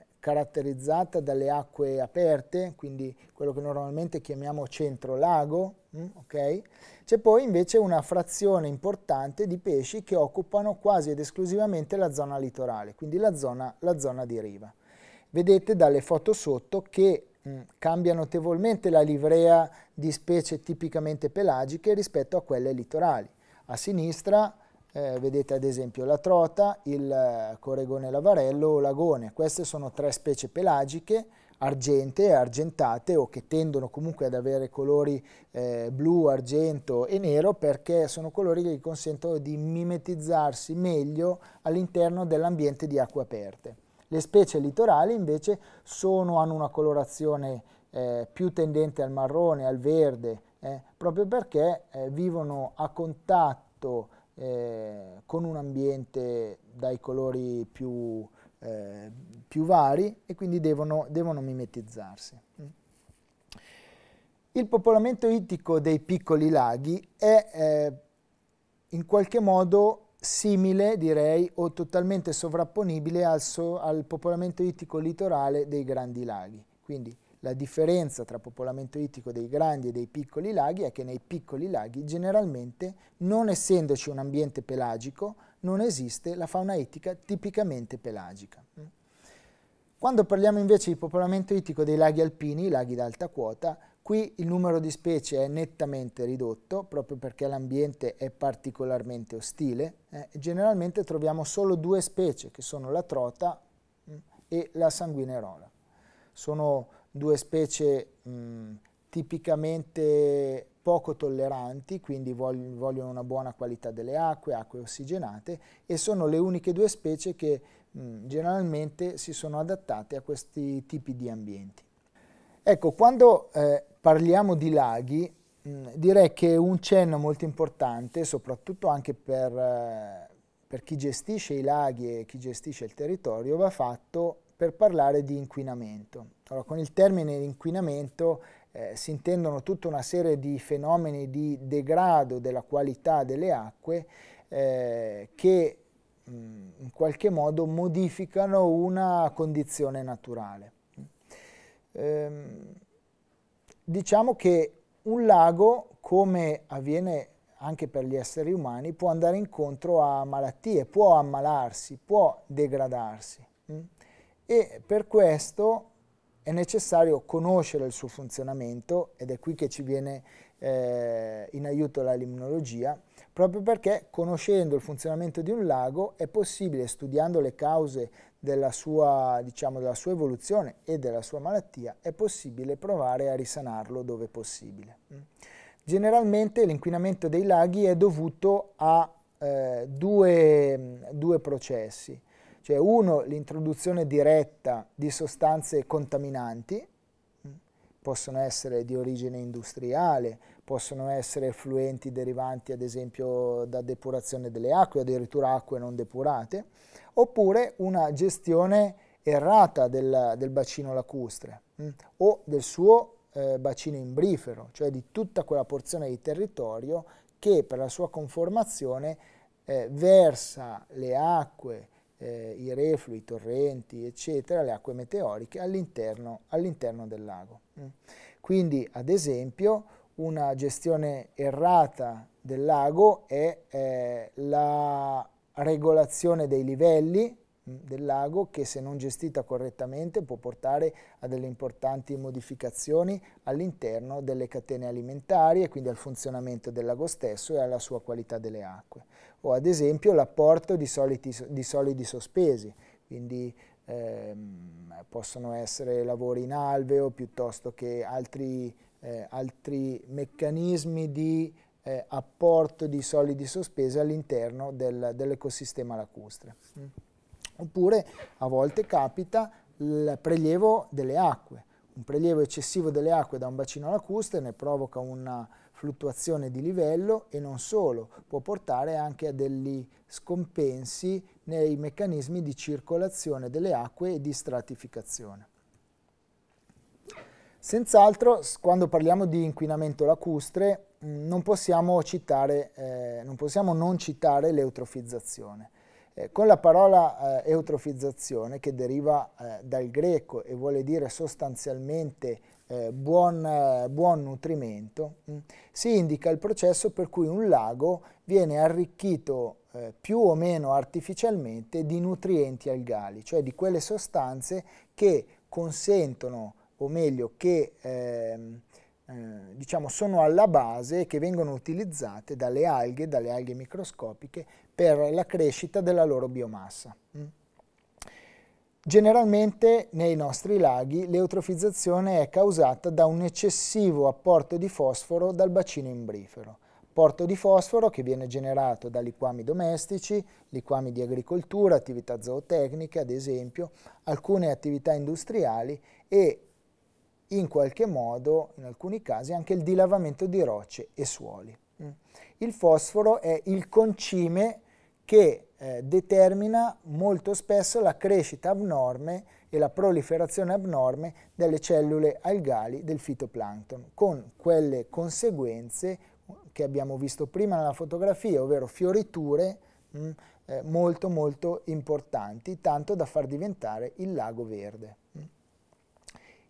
eh, caratterizzata dalle acque aperte, quindi quello che normalmente chiamiamo centro lago, mh, okay? C'è poi invece una frazione importante di pesci che occupano quasi ed esclusivamente la zona litorale, quindi la zona, la zona di riva. Vedete dalle foto sotto che mh, cambia notevolmente la livrea di specie tipicamente pelagiche rispetto a quelle litorali. A sinistra eh, vedete ad esempio la trota, il eh, coregone lavarello o l'agone. Queste sono tre specie pelagiche argente, argentate o che tendono comunque ad avere colori eh, blu, argento e nero perché sono colori che gli consentono di mimetizzarsi meglio all'interno dell'ambiente di acque aperte. Le specie litorali invece sono, hanno una colorazione eh, più tendente al marrone, al verde, eh, proprio perché eh, vivono a contatto eh, con un ambiente dai colori più eh, più vari e quindi devono, devono mimetizzarsi. Il popolamento ittico dei piccoli laghi è eh, in qualche modo simile, direi, o totalmente sovrapponibile al, so, al popolamento ittico litorale dei grandi laghi. Quindi la differenza tra popolamento ittico dei grandi e dei piccoli laghi è che nei piccoli laghi generalmente, non essendoci un ambiente pelagico, non esiste la fauna ittica tipicamente pelagica. Quando parliamo invece di popolamento ittico dei laghi alpini, i laghi d'alta quota, qui il numero di specie è nettamente ridotto, proprio perché l'ambiente è particolarmente ostile. Eh, generalmente troviamo solo due specie, che sono la trota mh, mm, e la sanguinerola. Sono due specie mh, mm, tipicamente poco tolleranti, quindi vogliono una buona qualità delle acque, acque ossigenate, e sono le uniche due specie che mh, generalmente si sono adattate a questi tipi di ambienti. Ecco, quando eh, parliamo di laghi, mh, direi che un cenno molto importante, soprattutto anche per, eh, per chi gestisce i laghi e chi gestisce il territorio, va fatto per parlare di inquinamento. Allora, con il termine inquinamento eh, si intendono tutta una serie di fenomeni di degrado della qualità delle acque eh, che mh, mm, in qualche modo modificano una condizione naturale. Ehm, diciamo che un lago, come avviene anche per gli esseri umani, può andare incontro a malattie, può ammalarsi, può degradarsi. Mh? Mm? E per questo è necessario conoscere il suo funzionamento ed è qui che ci viene eh, in aiuto la limnologia, proprio perché conoscendo il funzionamento di un lago è possibile, studiando le cause della sua, diciamo, della sua evoluzione e della sua malattia, è possibile provare a risanarlo dove possibile. Generalmente l'inquinamento dei laghi è dovuto a eh, due, due processi cioè uno l'introduzione diretta di sostanze contaminanti, mm, possono essere di origine industriale, possono essere fluenti derivanti ad esempio da depurazione delle acque, addirittura acque non depurate, oppure una gestione errata del, del bacino lacustre mh, mm, o del suo eh, bacino imbrifero, cioè di tutta quella porzione di territorio che per la sua conformazione eh, versa le acque, eh, i reflui, i torrenti, eccetera, le acque meteoriche all'interno, all del lago. Mm. Quindi, ad esempio, una gestione errata del lago è eh, la regolazione dei livelli del lago che se non gestita correttamente può portare a delle importanti modificazioni all'interno delle catene alimentari e quindi al funzionamento del lago stesso e alla sua qualità delle acque. O ad esempio l'apporto di, di, solidi sospesi, quindi ehm, possono essere lavori in alveo piuttosto che altri, eh, altri meccanismi di eh, apporto di solidi sospesi all'interno dell'ecosistema lacustre. Mm. Oppure a volte capita il prelievo delle acque. Un prelievo eccessivo delle acque da un bacino lacustene provoca una fluttuazione di livello e non solo, può portare anche a degli scompensi nei meccanismi di circolazione delle acque e di stratificazione. Senz'altro, quando parliamo di inquinamento lacustre, mm, non possiamo, citare, eh, non possiamo non citare l'eutrofizzazione. Eh, con la parola eh, eutrofizzazione, che deriva eh, dal greco e vuole dire sostanzialmente eh, buon, eh, buon, nutrimento, mh, mm, si indica il processo per cui un lago viene arricchito eh, più o meno artificialmente di nutrienti algali, cioè di quelle sostanze che consentono, o meglio, che ehm, diciamo, sono alla base e che vengono utilizzate dalle alghe, dalle alghe microscopiche, per la crescita della loro biomassa. Mm. Generalmente nei nostri laghi l'eutrofizzazione è causata da un eccessivo apporto di fosforo dal bacino imbrifero. Apporto di fosforo che viene generato da liquami domestici, liquami di agricoltura, attività zootecniche ad esempio, alcune attività industriali e in qualche modo, in alcuni casi, anche il dilavamento di rocce e suoli. Mm. Il fosforo è il concime che eh, determina molto spesso la crescita abnorme e la proliferazione abnorme delle cellule algali del fitoplancton, con quelle conseguenze che abbiamo visto prima nella fotografia, ovvero fioriture mh, mm, eh, molto molto importanti, tanto da far diventare il lago verde. Mm.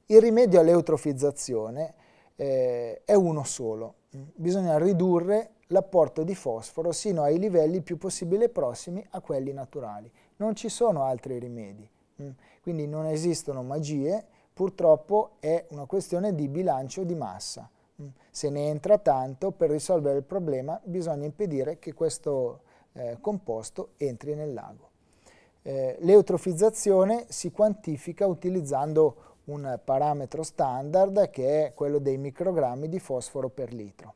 Il rimedio all'eutrofizzazione eh, è uno solo, mm. bisogna ridurre l'apporto di fosforo sino ai livelli più possibile prossimi a quelli naturali. Non ci sono altri rimedi, mm. quindi non esistono magie, purtroppo è una questione di bilancio di massa. Mm. Se ne entra tanto, per risolvere il problema bisogna impedire che questo eh, composto entri nel lago. Eh, l'eutrofizzazione si quantifica utilizzando un parametro standard che è quello dei microgrammi di fosforo per litro.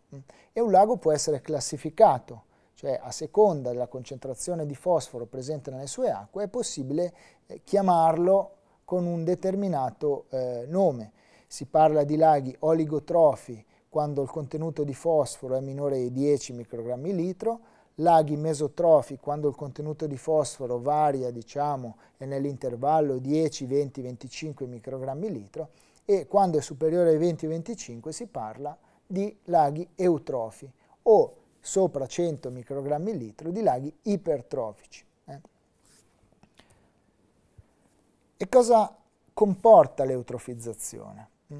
E un lago può essere classificato, cioè a seconda della concentrazione di fosforo presente nelle sue acque è possibile eh, chiamarlo con un determinato eh, nome. Si parla di laghi oligotrofi quando il contenuto di fosforo è minore di 10 microgrammi litro, laghi mesotrofi, quando il contenuto di fosforo varia, diciamo, è nell'intervallo 10, 20, 25 microgrammi litro, e quando è superiore ai 20, 25 si parla di laghi eutrofi o sopra 100 microgrammi litro di laghi ipertrofici. Eh. E cosa comporta l'eutrofizzazione? Mm.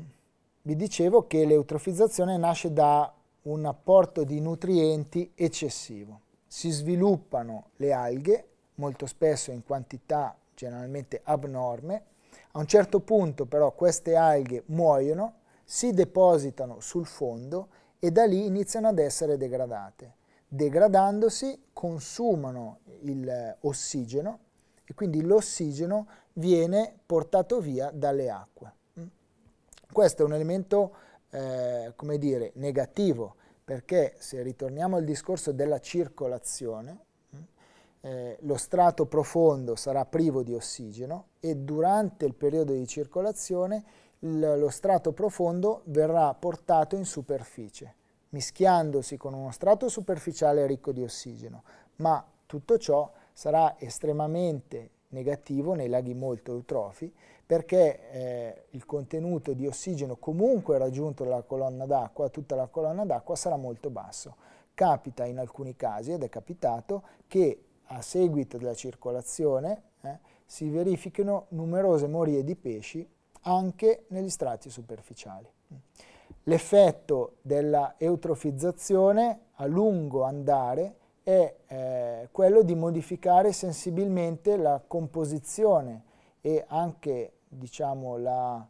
Vi dicevo che l'eutrofizzazione nasce da un apporto di nutrienti eccessivo si sviluppano le alghe, molto spesso in quantità generalmente abnorme, a un certo punto però queste alghe muoiono, si depositano sul fondo e da lì iniziano ad essere degradate. Degradandosi consumano l'ossigeno eh, e quindi l'ossigeno viene portato via dalle acque. Mm. Questo è un elemento, eh, come dire, negativo, perché se ritorniamo al discorso della circolazione, mm, eh, lo strato profondo sarà privo di ossigeno e durante il periodo di circolazione lo strato profondo verrà portato in superficie, mischiandosi con uno strato superficiale ricco di ossigeno, ma tutto ciò sarà estremamente negativo nei laghi molto eutrofi perché eh, il contenuto di ossigeno comunque raggiunto dalla colonna d'acqua, tutta la colonna d'acqua sarà molto basso. Capita in alcuni casi, ed è capitato, che a seguito della circolazione eh, si verifichino numerose morie di pesci anche negli strati superficiali. L'effetto della eutrofizzazione a lungo andare è eh, quello di modificare sensibilmente la composizione e anche diciamo, la,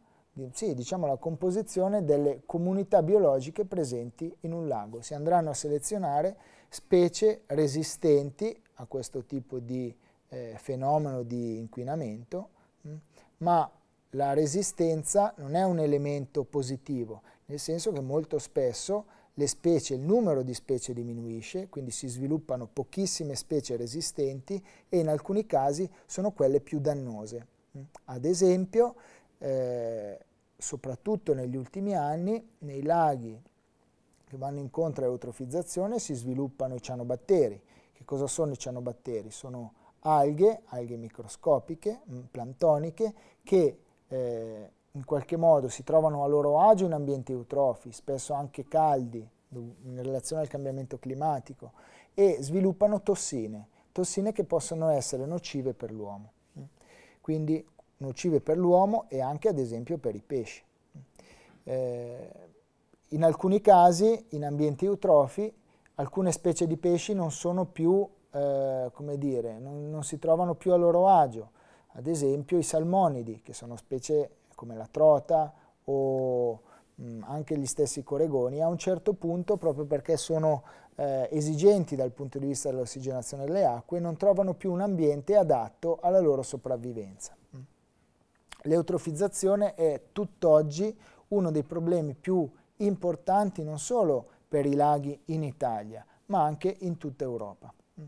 sì, diciamo, la composizione delle comunità biologiche presenti in un lago. Si andranno a selezionare specie resistenti a questo tipo di eh, fenomeno di inquinamento, mh, mm, ma la resistenza non è un elemento positivo, nel senso che molto spesso le specie, il numero di specie diminuisce, quindi si sviluppano pochissime specie resistenti e in alcuni casi sono quelle più dannose. Ad esempio, eh, soprattutto negli ultimi anni, nei laghi che vanno incontro all'eutrofizzazione si sviluppano i cianobatteri. Che cosa sono i cianobatteri? Sono alghe, alghe microscopiche, mh, mm, plantoniche, che eh, in qualche modo si trovano a loro agio in ambienti eutrofi, spesso anche caldi, in relazione al cambiamento climatico, e sviluppano tossine, tossine che possono essere nocive per l'uomo quindi nocive per l'uomo e anche ad esempio per i pesci. Eh, in alcuni casi, in ambienti eutrofi, alcune specie di pesci non sono più, eh, come dire, non, non, si trovano più a loro agio, ad esempio i salmonidi, che sono specie come la trota o Mm, anche gli stessi coregoni, a un certo punto, proprio perché sono eh, esigenti dal punto di vista dell'ossigenazione delle acque, non trovano più un ambiente adatto alla loro sopravvivenza. Mm. L'eutrofizzazione è tutt'oggi uno dei problemi più importanti non solo per i laghi in Italia, ma anche in tutta Europa. Mm.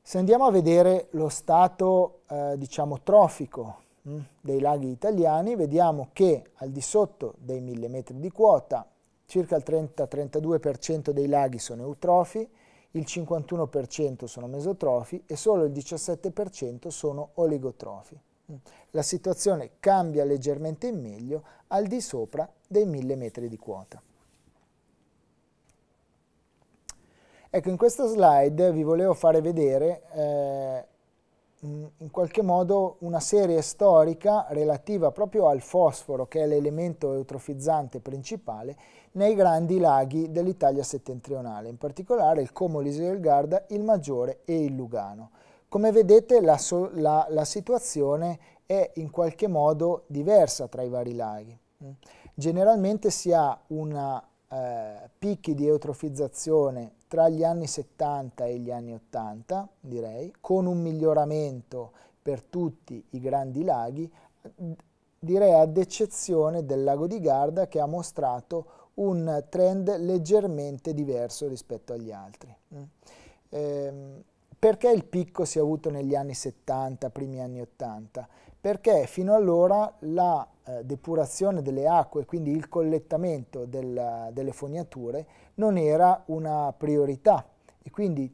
Se andiamo a vedere lo stato, eh, diciamo, trofico Mm, dei laghi italiani, vediamo che al di sotto dei 1000 metri di quota circa il 30-32% dei laghi sono eutrofi, il 51% sono mesotrofi e solo il 17% sono oligotrofi. Mm. La situazione cambia leggermente in meglio al di sopra dei 1000 metri di quota. Ecco, in questa slide vi volevo fare vedere eh, in qualche modo una serie storica relativa proprio al fosforo, che è l'elemento eutrofizzante principale, nei grandi laghi dell'Italia settentrionale, in particolare il Como l'Isola del Garda, il Maggiore e il Lugano. Come vedete la, so la, la situazione è in qualche modo diversa tra i vari laghi. Mm. Generalmente si ha una eh, picchi di eutrofizzazione tra gli anni 70 e gli anni 80, direi, con un miglioramento per tutti i grandi laghi, direi ad eccezione del lago di Garda che ha mostrato un trend leggermente diverso rispetto agli altri. Mm. Ehm, perché il picco si è avuto negli anni 70, primi anni 80? perché fino allora la eh, depurazione delle acque, quindi il collettamento del, delle fognature, non era una priorità e quindi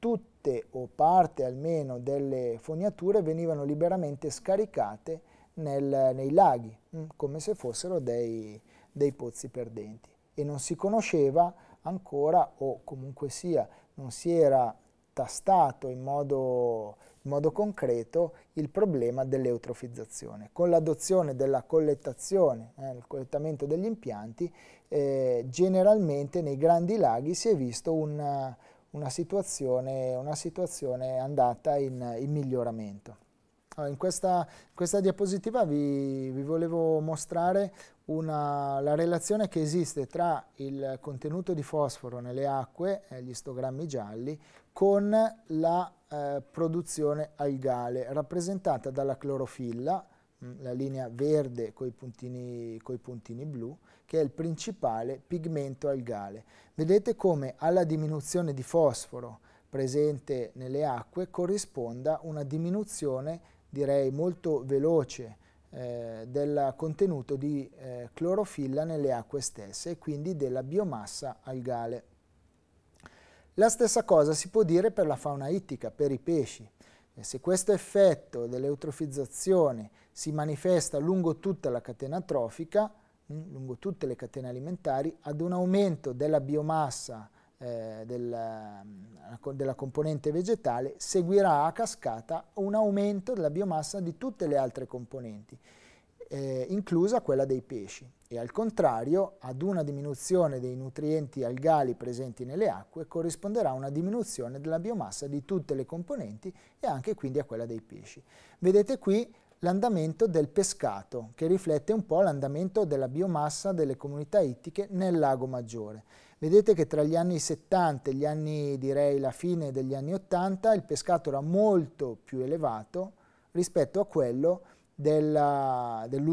tutte o parte almeno delle fognature venivano liberamente scaricate nel, nei laghi, mh, mm, come se fossero dei, dei pozzi perdenti e non si conosceva ancora o comunque sia non si era tastato in modo in modo concreto il problema dell'eutrofizzazione. Con l'adozione della collettazione, eh, il collettamento degli impianti, eh, generalmente nei grandi laghi si è visto una, una, situazione, una situazione, andata in, in miglioramento. Allora, in, questa, in questa, diapositiva vi, vi volevo mostrare una, la relazione che esiste tra il contenuto di fosforo nelle acque, eh, gli istogrammi gialli, con la eh, produzione algale rappresentata dalla clorofilla, mh, mm, la linea verde con i puntini, puntini blu, che è il principale pigmento algale. Vedete come alla diminuzione di fosforo presente nelle acque corrisponda una diminuzione direi molto veloce eh, del contenuto di eh, clorofilla nelle acque stesse e quindi della biomassa algale. La stessa cosa si può dire per la fauna ittica, per i pesci. se questo effetto dell'eutrofizzazione si manifesta lungo tutta la catena trofica, mm, lungo tutte le catene alimentari, ad un aumento della biomassa eh, della, mm, della componente vegetale seguirà a cascata un aumento della biomassa di tutte le altre componenti eh, inclusa quella dei pesci e al contrario ad una diminuzione dei nutrienti algali presenti nelle acque corrisponderà una diminuzione della biomassa di tutte le componenti e anche quindi a quella dei pesci. Vedete qui l'andamento del pescato che riflette un po' l'andamento della biomassa delle comunità ittiche nel lago Maggiore. Vedete che tra gli anni 70 e gli anni, direi la fine degli anni 80, il pescato era molto più elevato rispetto a quello della, degli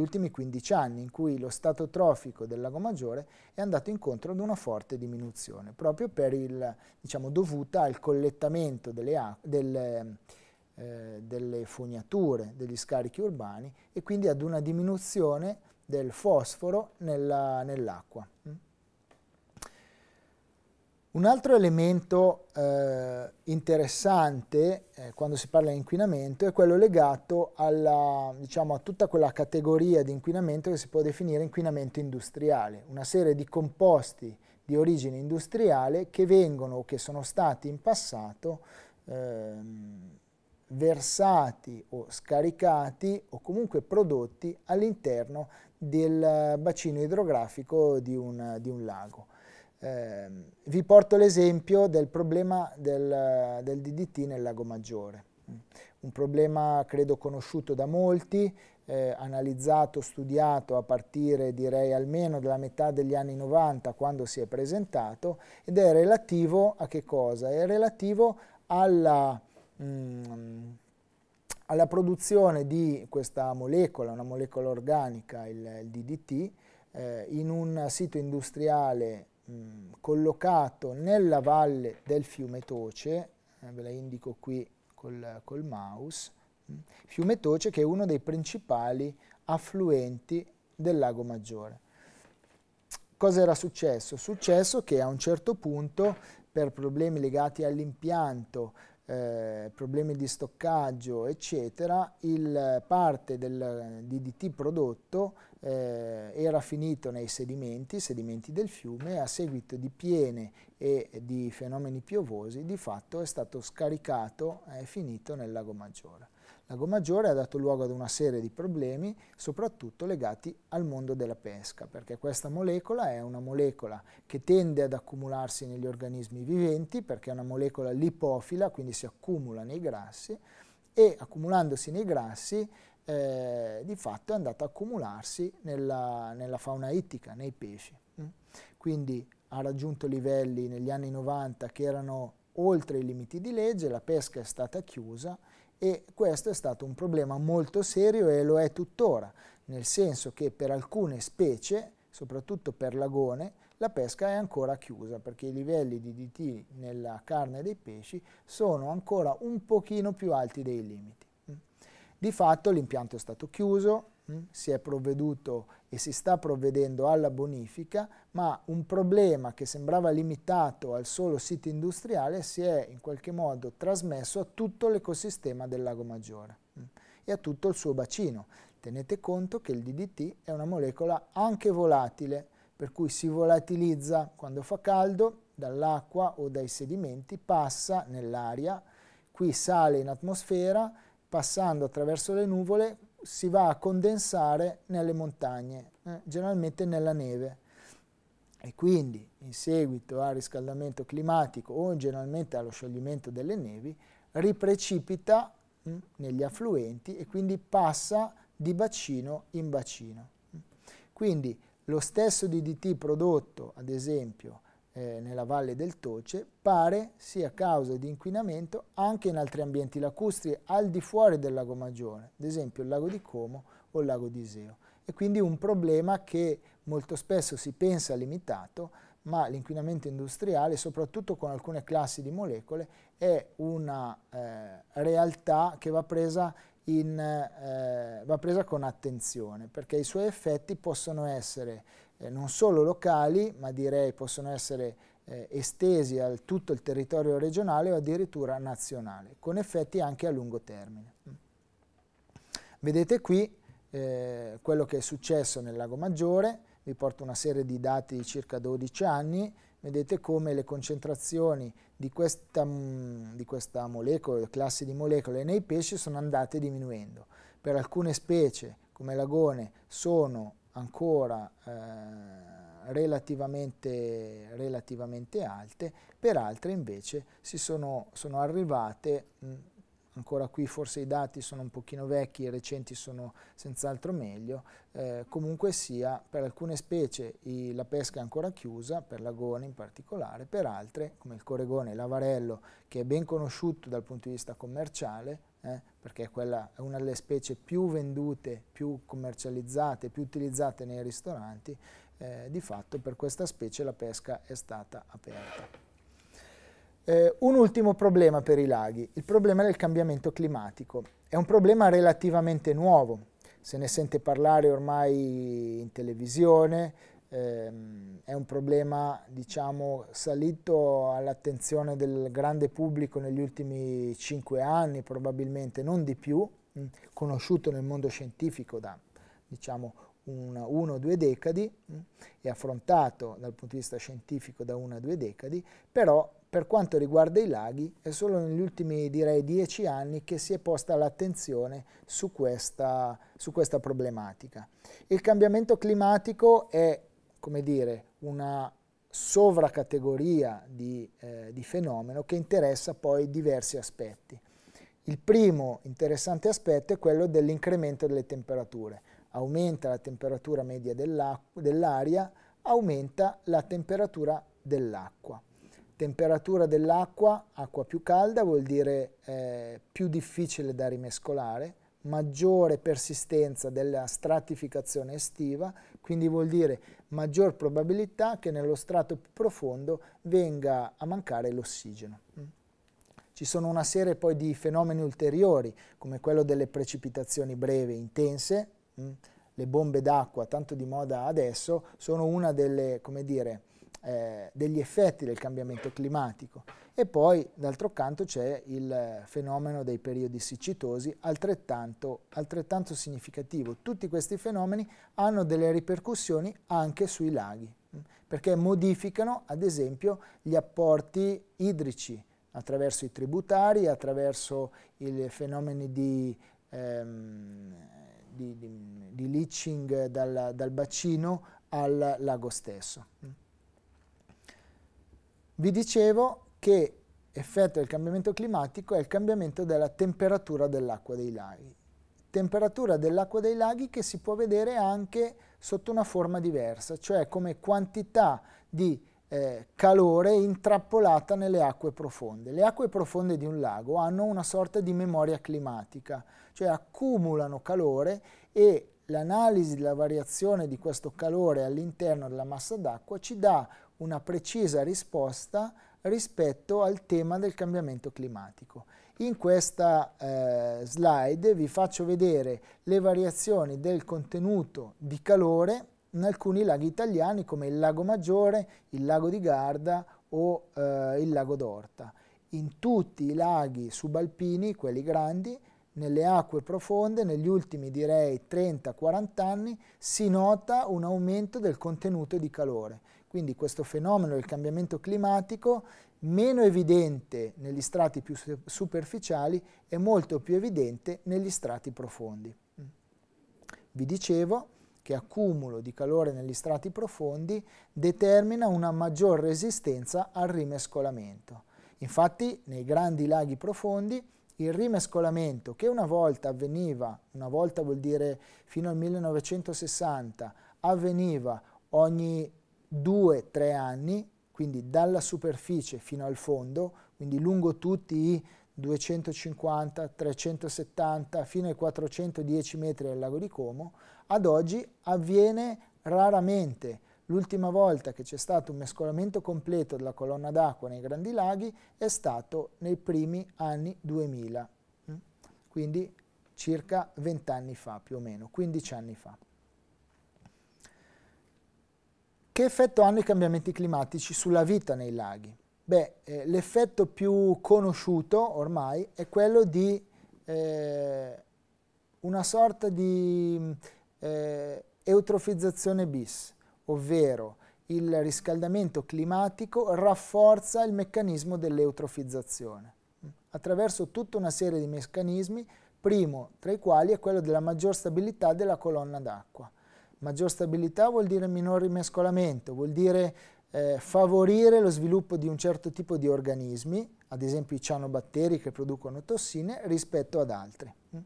ultimi 15 anni in cui lo stato trofico del lago Maggiore è andato incontro ad una forte diminuzione, proprio per il, diciamo, dovuta al collettamento delle, delle, eh, delle fognature, degli scarichi urbani e quindi ad una diminuzione del fosforo nell'acqua. Nell mm. Un altro elemento eh, interessante eh, quando si parla di inquinamento è quello legato alla, diciamo, a tutta quella categoria di inquinamento che si può definire inquinamento industriale, una serie di composti di origine industriale che vengono o che sono stati in passato eh, versati o scaricati o comunque prodotti all'interno del bacino idrografico di un, di un lago. Eh, vi porto l'esempio del problema del, del, DDT nel lago Maggiore, un problema credo conosciuto da molti, eh, analizzato, studiato a partire direi almeno dalla metà degli anni 90 quando si è presentato ed è relativo a che cosa? È relativo alla... Mh, mm, alla produzione di questa molecola, una molecola organica, il, il DDT, eh, in un sito industriale Mm, collocato nella valle del fiume Toce, eh, ve la indico qui col, col mouse, mm, fiume Toce che è uno dei principali affluenti del lago Maggiore. Cosa era successo? Successo che a un certo punto, per problemi legati all'impianto, eh, problemi di stoccaggio, eccetera, il eh, parte del eh, DDT prodotto eh, era finito nei sedimenti, sedimenti del fiume, a seguito di piene e di fenomeni piovosi, di fatto è stato scaricato e finito nel lago Maggiore. Lago Maggiore ha dato luogo ad una serie di problemi, soprattutto legati al mondo della pesca, perché questa molecola è una molecola che tende ad accumularsi negli organismi viventi, perché è una molecola lipofila, quindi si accumula nei grassi, e accumulandosi nei grassi eh, di fatto è andata ad accumularsi nella, nella fauna ittica, nei pesci. Mm. Quindi ha raggiunto livelli negli anni 90 che erano oltre i limiti di legge, la pesca è stata chiusa, e questo è stato un problema molto serio e lo è tuttora, nel senso che per alcune specie, soprattutto per l'agone, la pesca è ancora chiusa perché i livelli di DT nella carne dei pesci sono ancora un pochino più alti dei limiti. Di fatto l'impianto è stato chiuso, Mm? si è provveduto e si sta provvedendo alla bonifica, ma un problema che sembrava limitato al solo sito industriale si è in qualche modo trasmesso a tutto l'ecosistema del Lago Maggiore mm? e a tutto il suo bacino. Tenete conto che il DDT è una molecola anche volatile, per cui si volatilizza quando fa caldo, dall'acqua o dai sedimenti, passa nell'aria, qui sale in atmosfera, passando attraverso le nuvole, si va a condensare nelle montagne, eh, generalmente nella neve. E quindi, in seguito al riscaldamento climatico o generalmente allo scioglimento delle nevi, riprecipita mh, mm, negli affluenti e quindi passa di bacino in bacino. Mm. Quindi lo stesso DDT prodotto, ad esempio, eh, nella valle del Toce, pare sia causa di inquinamento anche in altri ambienti lacustri al di fuori del lago Maggiore, ad esempio il lago di Como o il lago di Iseo. E quindi un problema che molto spesso si pensa limitato, ma l'inquinamento industriale, soprattutto con alcune classi di molecole, è una eh, realtà che va presa, in, eh, va presa con attenzione, perché i suoi effetti possono essere eh, non solo locali, ma direi possono essere eh, estesi a tutto il territorio regionale o addirittura nazionale, con effetti anche a lungo termine. Vedete qui eh, quello che è successo nel Lago Maggiore, vi porto una serie di dati di circa 12 anni, vedete come le concentrazioni di questa, mm, di questa molecola, classe di molecole nei pesci sono andate diminuendo. Per alcune specie, come l'agone, sono ancora eh, relativamente, relativamente, alte, per altre invece si sono, sono arrivate, mh, mm, ancora qui forse i dati sono un pochino vecchi, i recenti sono senz'altro meglio, eh, comunque sia per alcune specie i, la pesca è ancora chiusa, per l'agone in particolare, per altre come il coregone e l'avarello che è ben conosciuto dal punto di vista commerciale, eh, perché quella è una delle specie più vendute, più commercializzate, più utilizzate nei ristoranti, eh, di fatto per questa specie la pesca è stata aperta. Eh, un ultimo problema per i laghi, il problema del cambiamento climatico. È un problema relativamente nuovo, se ne sente parlare ormai in televisione, Ehm, è un problema diciamo, salito all'attenzione del grande pubblico negli ultimi cinque anni, probabilmente non di più, mh, mm, conosciuto nel mondo scientifico da diciamo, una, uno o due decadi mh, mm, e affrontato dal punto di vista scientifico da una o due decadi, però per quanto riguarda i laghi è solo negli ultimi direi dieci anni che si è posta l'attenzione su questa, su questa problematica. Il cambiamento climatico è come dire, una sovracategoria di, eh, di fenomeno che interessa poi diversi aspetti. Il primo interessante aspetto è quello dell'incremento delle temperature. Aumenta la temperatura media dell'aria, aumenta la temperatura dell'acqua. Temperatura dell'acqua, acqua più calda vuol dire eh, più difficile da rimescolare, maggiore persistenza della stratificazione estiva quindi vuol dire maggior probabilità che nello strato più profondo venga a mancare l'ossigeno. Mm. Ci sono una serie poi di fenomeni ulteriori, come quello delle precipitazioni brevi e intense, mm. le bombe d'acqua, tanto di moda adesso, sono una delle, come dire, eh, degli effetti del cambiamento climatico. E poi, d'altro canto, c'è il eh, fenomeno dei periodi siccitosi, altrettanto, altrettanto significativo. Tutti questi fenomeni hanno delle ripercussioni anche sui laghi, mm, perché modificano, ad esempio, gli apporti idrici attraverso i tributari, attraverso i fenomeni di, ehm, di, di, di leaching dal, dal bacino al lago stesso. Mm. Vi dicevo che effetto del cambiamento climatico è il cambiamento della temperatura dell'acqua dei laghi. Temperatura dell'acqua dei laghi che si può vedere anche sotto una forma diversa, cioè come quantità di eh, calore intrappolata nelle acque profonde. Le acque profonde di un lago hanno una sorta di memoria climatica, cioè accumulano calore e l'analisi della variazione di questo calore all'interno della massa d'acqua ci dà una precisa risposta rispetto al tema del cambiamento climatico. In questa eh, slide vi faccio vedere le variazioni del contenuto di calore in alcuni laghi italiani come il Lago Maggiore, il Lago di Garda o eh, il Lago d'Orta. In tutti i laghi subalpini, quelli grandi, nelle acque profonde, negli ultimi direi 30-40 anni, si nota un aumento del contenuto di calore quindi questo fenomeno del cambiamento climatico, meno evidente negli strati più superficiali, è molto più evidente negli strati profondi. Vi dicevo che accumulo di calore negli strati profondi determina una maggior resistenza al rimescolamento. Infatti nei grandi laghi profondi il rimescolamento che una volta avveniva, una volta vuol dire fino al 1960, avveniva ogni 2-3 anni, quindi dalla superficie fino al fondo, quindi lungo tutti i 250, 370 fino ai 410 metri del lago di Como, ad oggi avviene raramente. L'ultima volta che c'è stato un mescolamento completo della colonna d'acqua nei grandi laghi è stato nei primi anni 2000, mm? quindi circa 20 anni fa più o meno, 15 anni fa. Che effetto hanno i cambiamenti climatici sulla vita nei laghi? Beh, eh, l'effetto più conosciuto ormai è quello di eh, una sorta di mm, eh, eutrofizzazione bis, ovvero il riscaldamento climatico rafforza il meccanismo dell'eutrofizzazione mm, attraverso tutta una serie di meccanismi, primo tra i quali è quello della maggior stabilità della colonna d'acqua. Maggior stabilità vuol dire minor rimescolamento, vuol dire eh, favorire lo sviluppo di un certo tipo di organismi, ad esempio i cianobatteri che producono tossine, rispetto ad altri. Mm.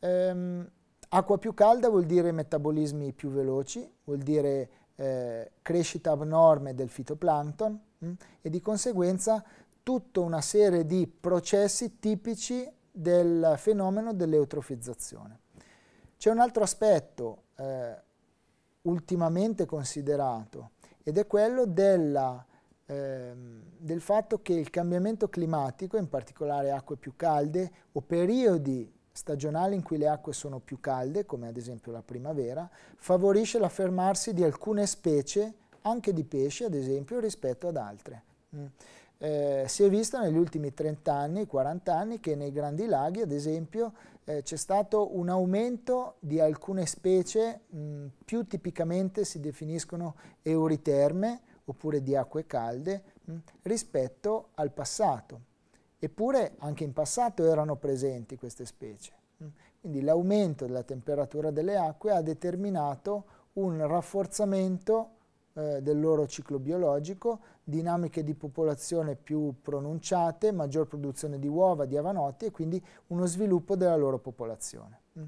Ehm, acqua più calda vuol dire metabolismi più veloci, vuol dire eh, crescita abnorme del fitoplancton mm, e di conseguenza tutta una serie di processi tipici del fenomeno dell'eutrofizzazione. C'è un altro aspetto eh, ultimamente considerato ed è quello della, ehm, del fatto che il cambiamento climatico, in particolare acque più calde o periodi stagionali in cui le acque sono più calde, come ad esempio la primavera, favorisce l'affermarsi di alcune specie, anche di pesci ad esempio, rispetto ad altre. Mm. Eh, si è visto negli ultimi 30 anni, 40 anni, che nei grandi laghi, ad esempio, eh, c'è stato un aumento di alcune specie mh, più tipicamente si definiscono euriterme oppure di acque calde mh, rispetto al passato. Eppure anche in passato erano presenti queste specie. Mh. Quindi l'aumento della temperatura delle acque ha determinato un rafforzamento eh, del loro ciclo biologico, dinamiche di popolazione più pronunciate, maggior produzione di uova, di avanotti e quindi uno sviluppo della loro popolazione. Mm.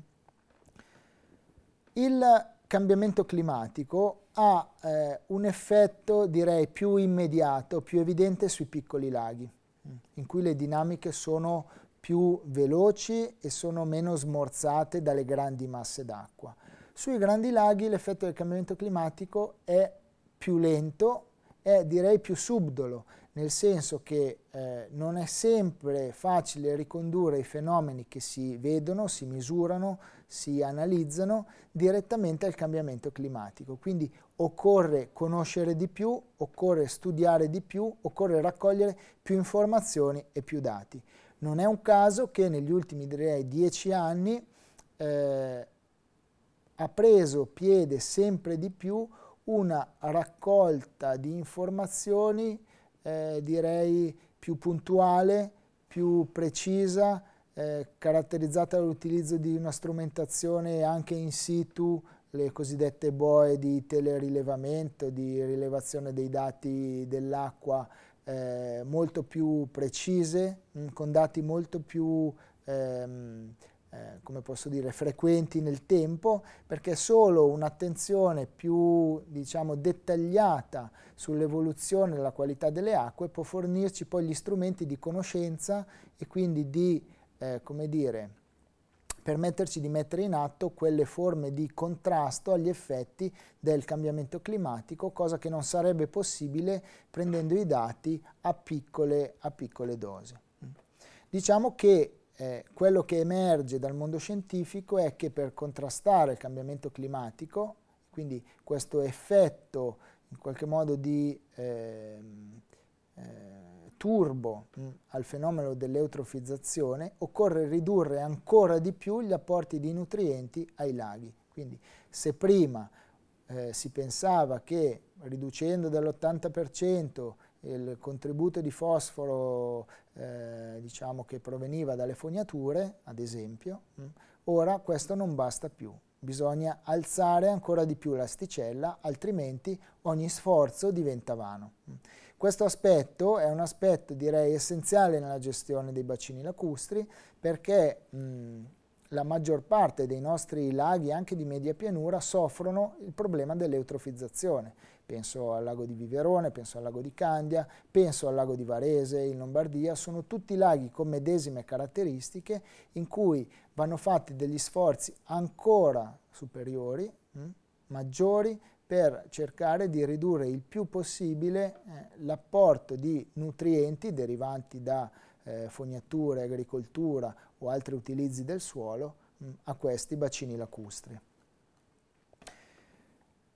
Il cambiamento climatico ha eh, un effetto direi più immediato, più evidente sui piccoli laghi, mm, in cui le dinamiche sono più veloci e sono meno smorzate dalle grandi masse d'acqua. Sui grandi laghi l'effetto del cambiamento climatico è più lento è direi più subdolo, nel senso che eh, non è sempre facile ricondurre i fenomeni che si vedono, si misurano, si analizzano direttamente al cambiamento climatico. Quindi occorre conoscere di più, occorre studiare di più, occorre raccogliere più informazioni e più dati. Non è un caso che negli ultimi direi dieci anni eh, ha preso piede sempre di più una raccolta di informazioni eh, direi più puntuale, più precisa, eh, caratterizzata dall'utilizzo di una strumentazione anche in situ, le cosiddette boe di telerilevamento, di rilevazione dei dati dell'acqua eh, molto più precise, mh, mm, con dati molto più ehm, eh, come posso dire, frequenti nel tempo, perché solo un'attenzione più diciamo, dettagliata sull'evoluzione della qualità delle acque può fornirci poi gli strumenti di conoscenza e quindi di, eh, come dire, permetterci di mettere in atto quelle forme di contrasto agli effetti del cambiamento climatico, cosa che non sarebbe possibile prendendo i dati a piccole, a piccole dosi. Diciamo che eh, quello che emerge dal mondo scientifico è che per contrastare il cambiamento climatico, quindi questo effetto in qualche modo di eh, eh, turbo mh, mm, al fenomeno dell'eutrofizzazione, occorre ridurre ancora di più gli apporti di nutrienti ai laghi. Quindi se prima eh, si pensava che riducendo dall'80% il contributo di fosforo eh, diciamo che proveniva dalle fognature, ad esempio, mh, mm, ora questo non basta più. Bisogna alzare ancora di più l'asticella, altrimenti ogni sforzo diventa vano. Mm. Questo aspetto è un aspetto direi essenziale nella gestione dei bacini lacustri perché mh, mm, la maggior parte dei nostri laghi anche di media pianura soffrono il problema dell'eutrofizzazione penso al lago di Viverone, penso al lago di Candia, penso al lago di Varese in Lombardia, sono tutti laghi con medesime caratteristiche in cui vanno fatti degli sforzi ancora superiori, mh, mm, maggiori, per cercare di ridurre il più possibile eh, l'apporto di nutrienti derivanti da eh, fognature, agricoltura o altri utilizzi del suolo mh, mm, a questi bacini lacustri.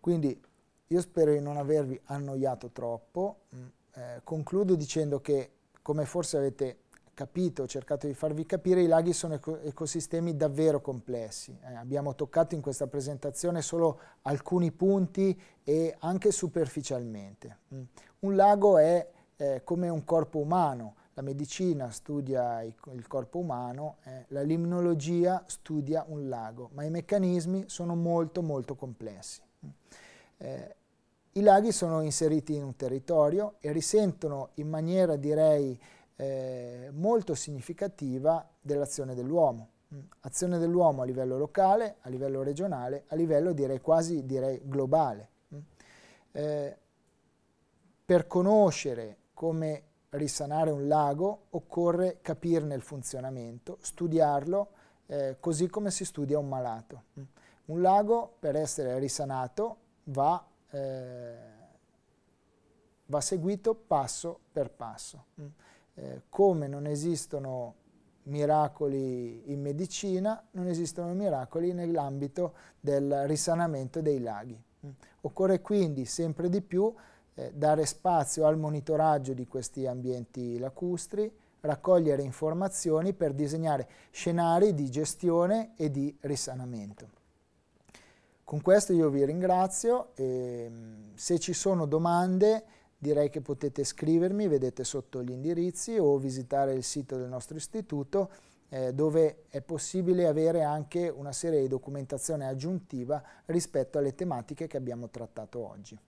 Quindi io spero di non avervi annoiato troppo. Mm, eh, concludo dicendo che, come forse avete capito, ho cercato di farvi capire, i laghi sono ecosistemi davvero complessi. Eh, abbiamo toccato in questa presentazione solo alcuni punti e anche superficialmente. Mm. Un lago è eh, come un corpo umano, la medicina studia il corpo umano, eh, la limnologia studia un lago, ma i meccanismi sono molto molto complessi. Mm. Eh, I laghi sono inseriti in un territorio e risentono in maniera direi eh, molto significativa dell'azione dell'uomo. Mm, azione dell'uomo a livello locale, a livello regionale, a livello direi quasi direi globale. Mm. Eh, per conoscere come risanare un lago occorre capirne il funzionamento, studiarlo eh, così come si studia un malato. Mm. Un lago per essere risanato va, eh, va seguito passo per passo. Mm. Eh, come non esistono miracoli in medicina, non esistono miracoli nell'ambito del risanamento dei laghi. Mm. Occorre quindi sempre di più eh, dare spazio al monitoraggio di questi ambienti lacustri, raccogliere informazioni per disegnare scenari di gestione e di risanamento. Con questo io vi ringrazio e mm, se ci sono domande direi che potete scrivermi, vedete sotto gli indirizzi o visitare il sito del nostro istituto eh, dove è possibile avere anche una serie di documentazione aggiuntiva rispetto alle tematiche che abbiamo trattato oggi.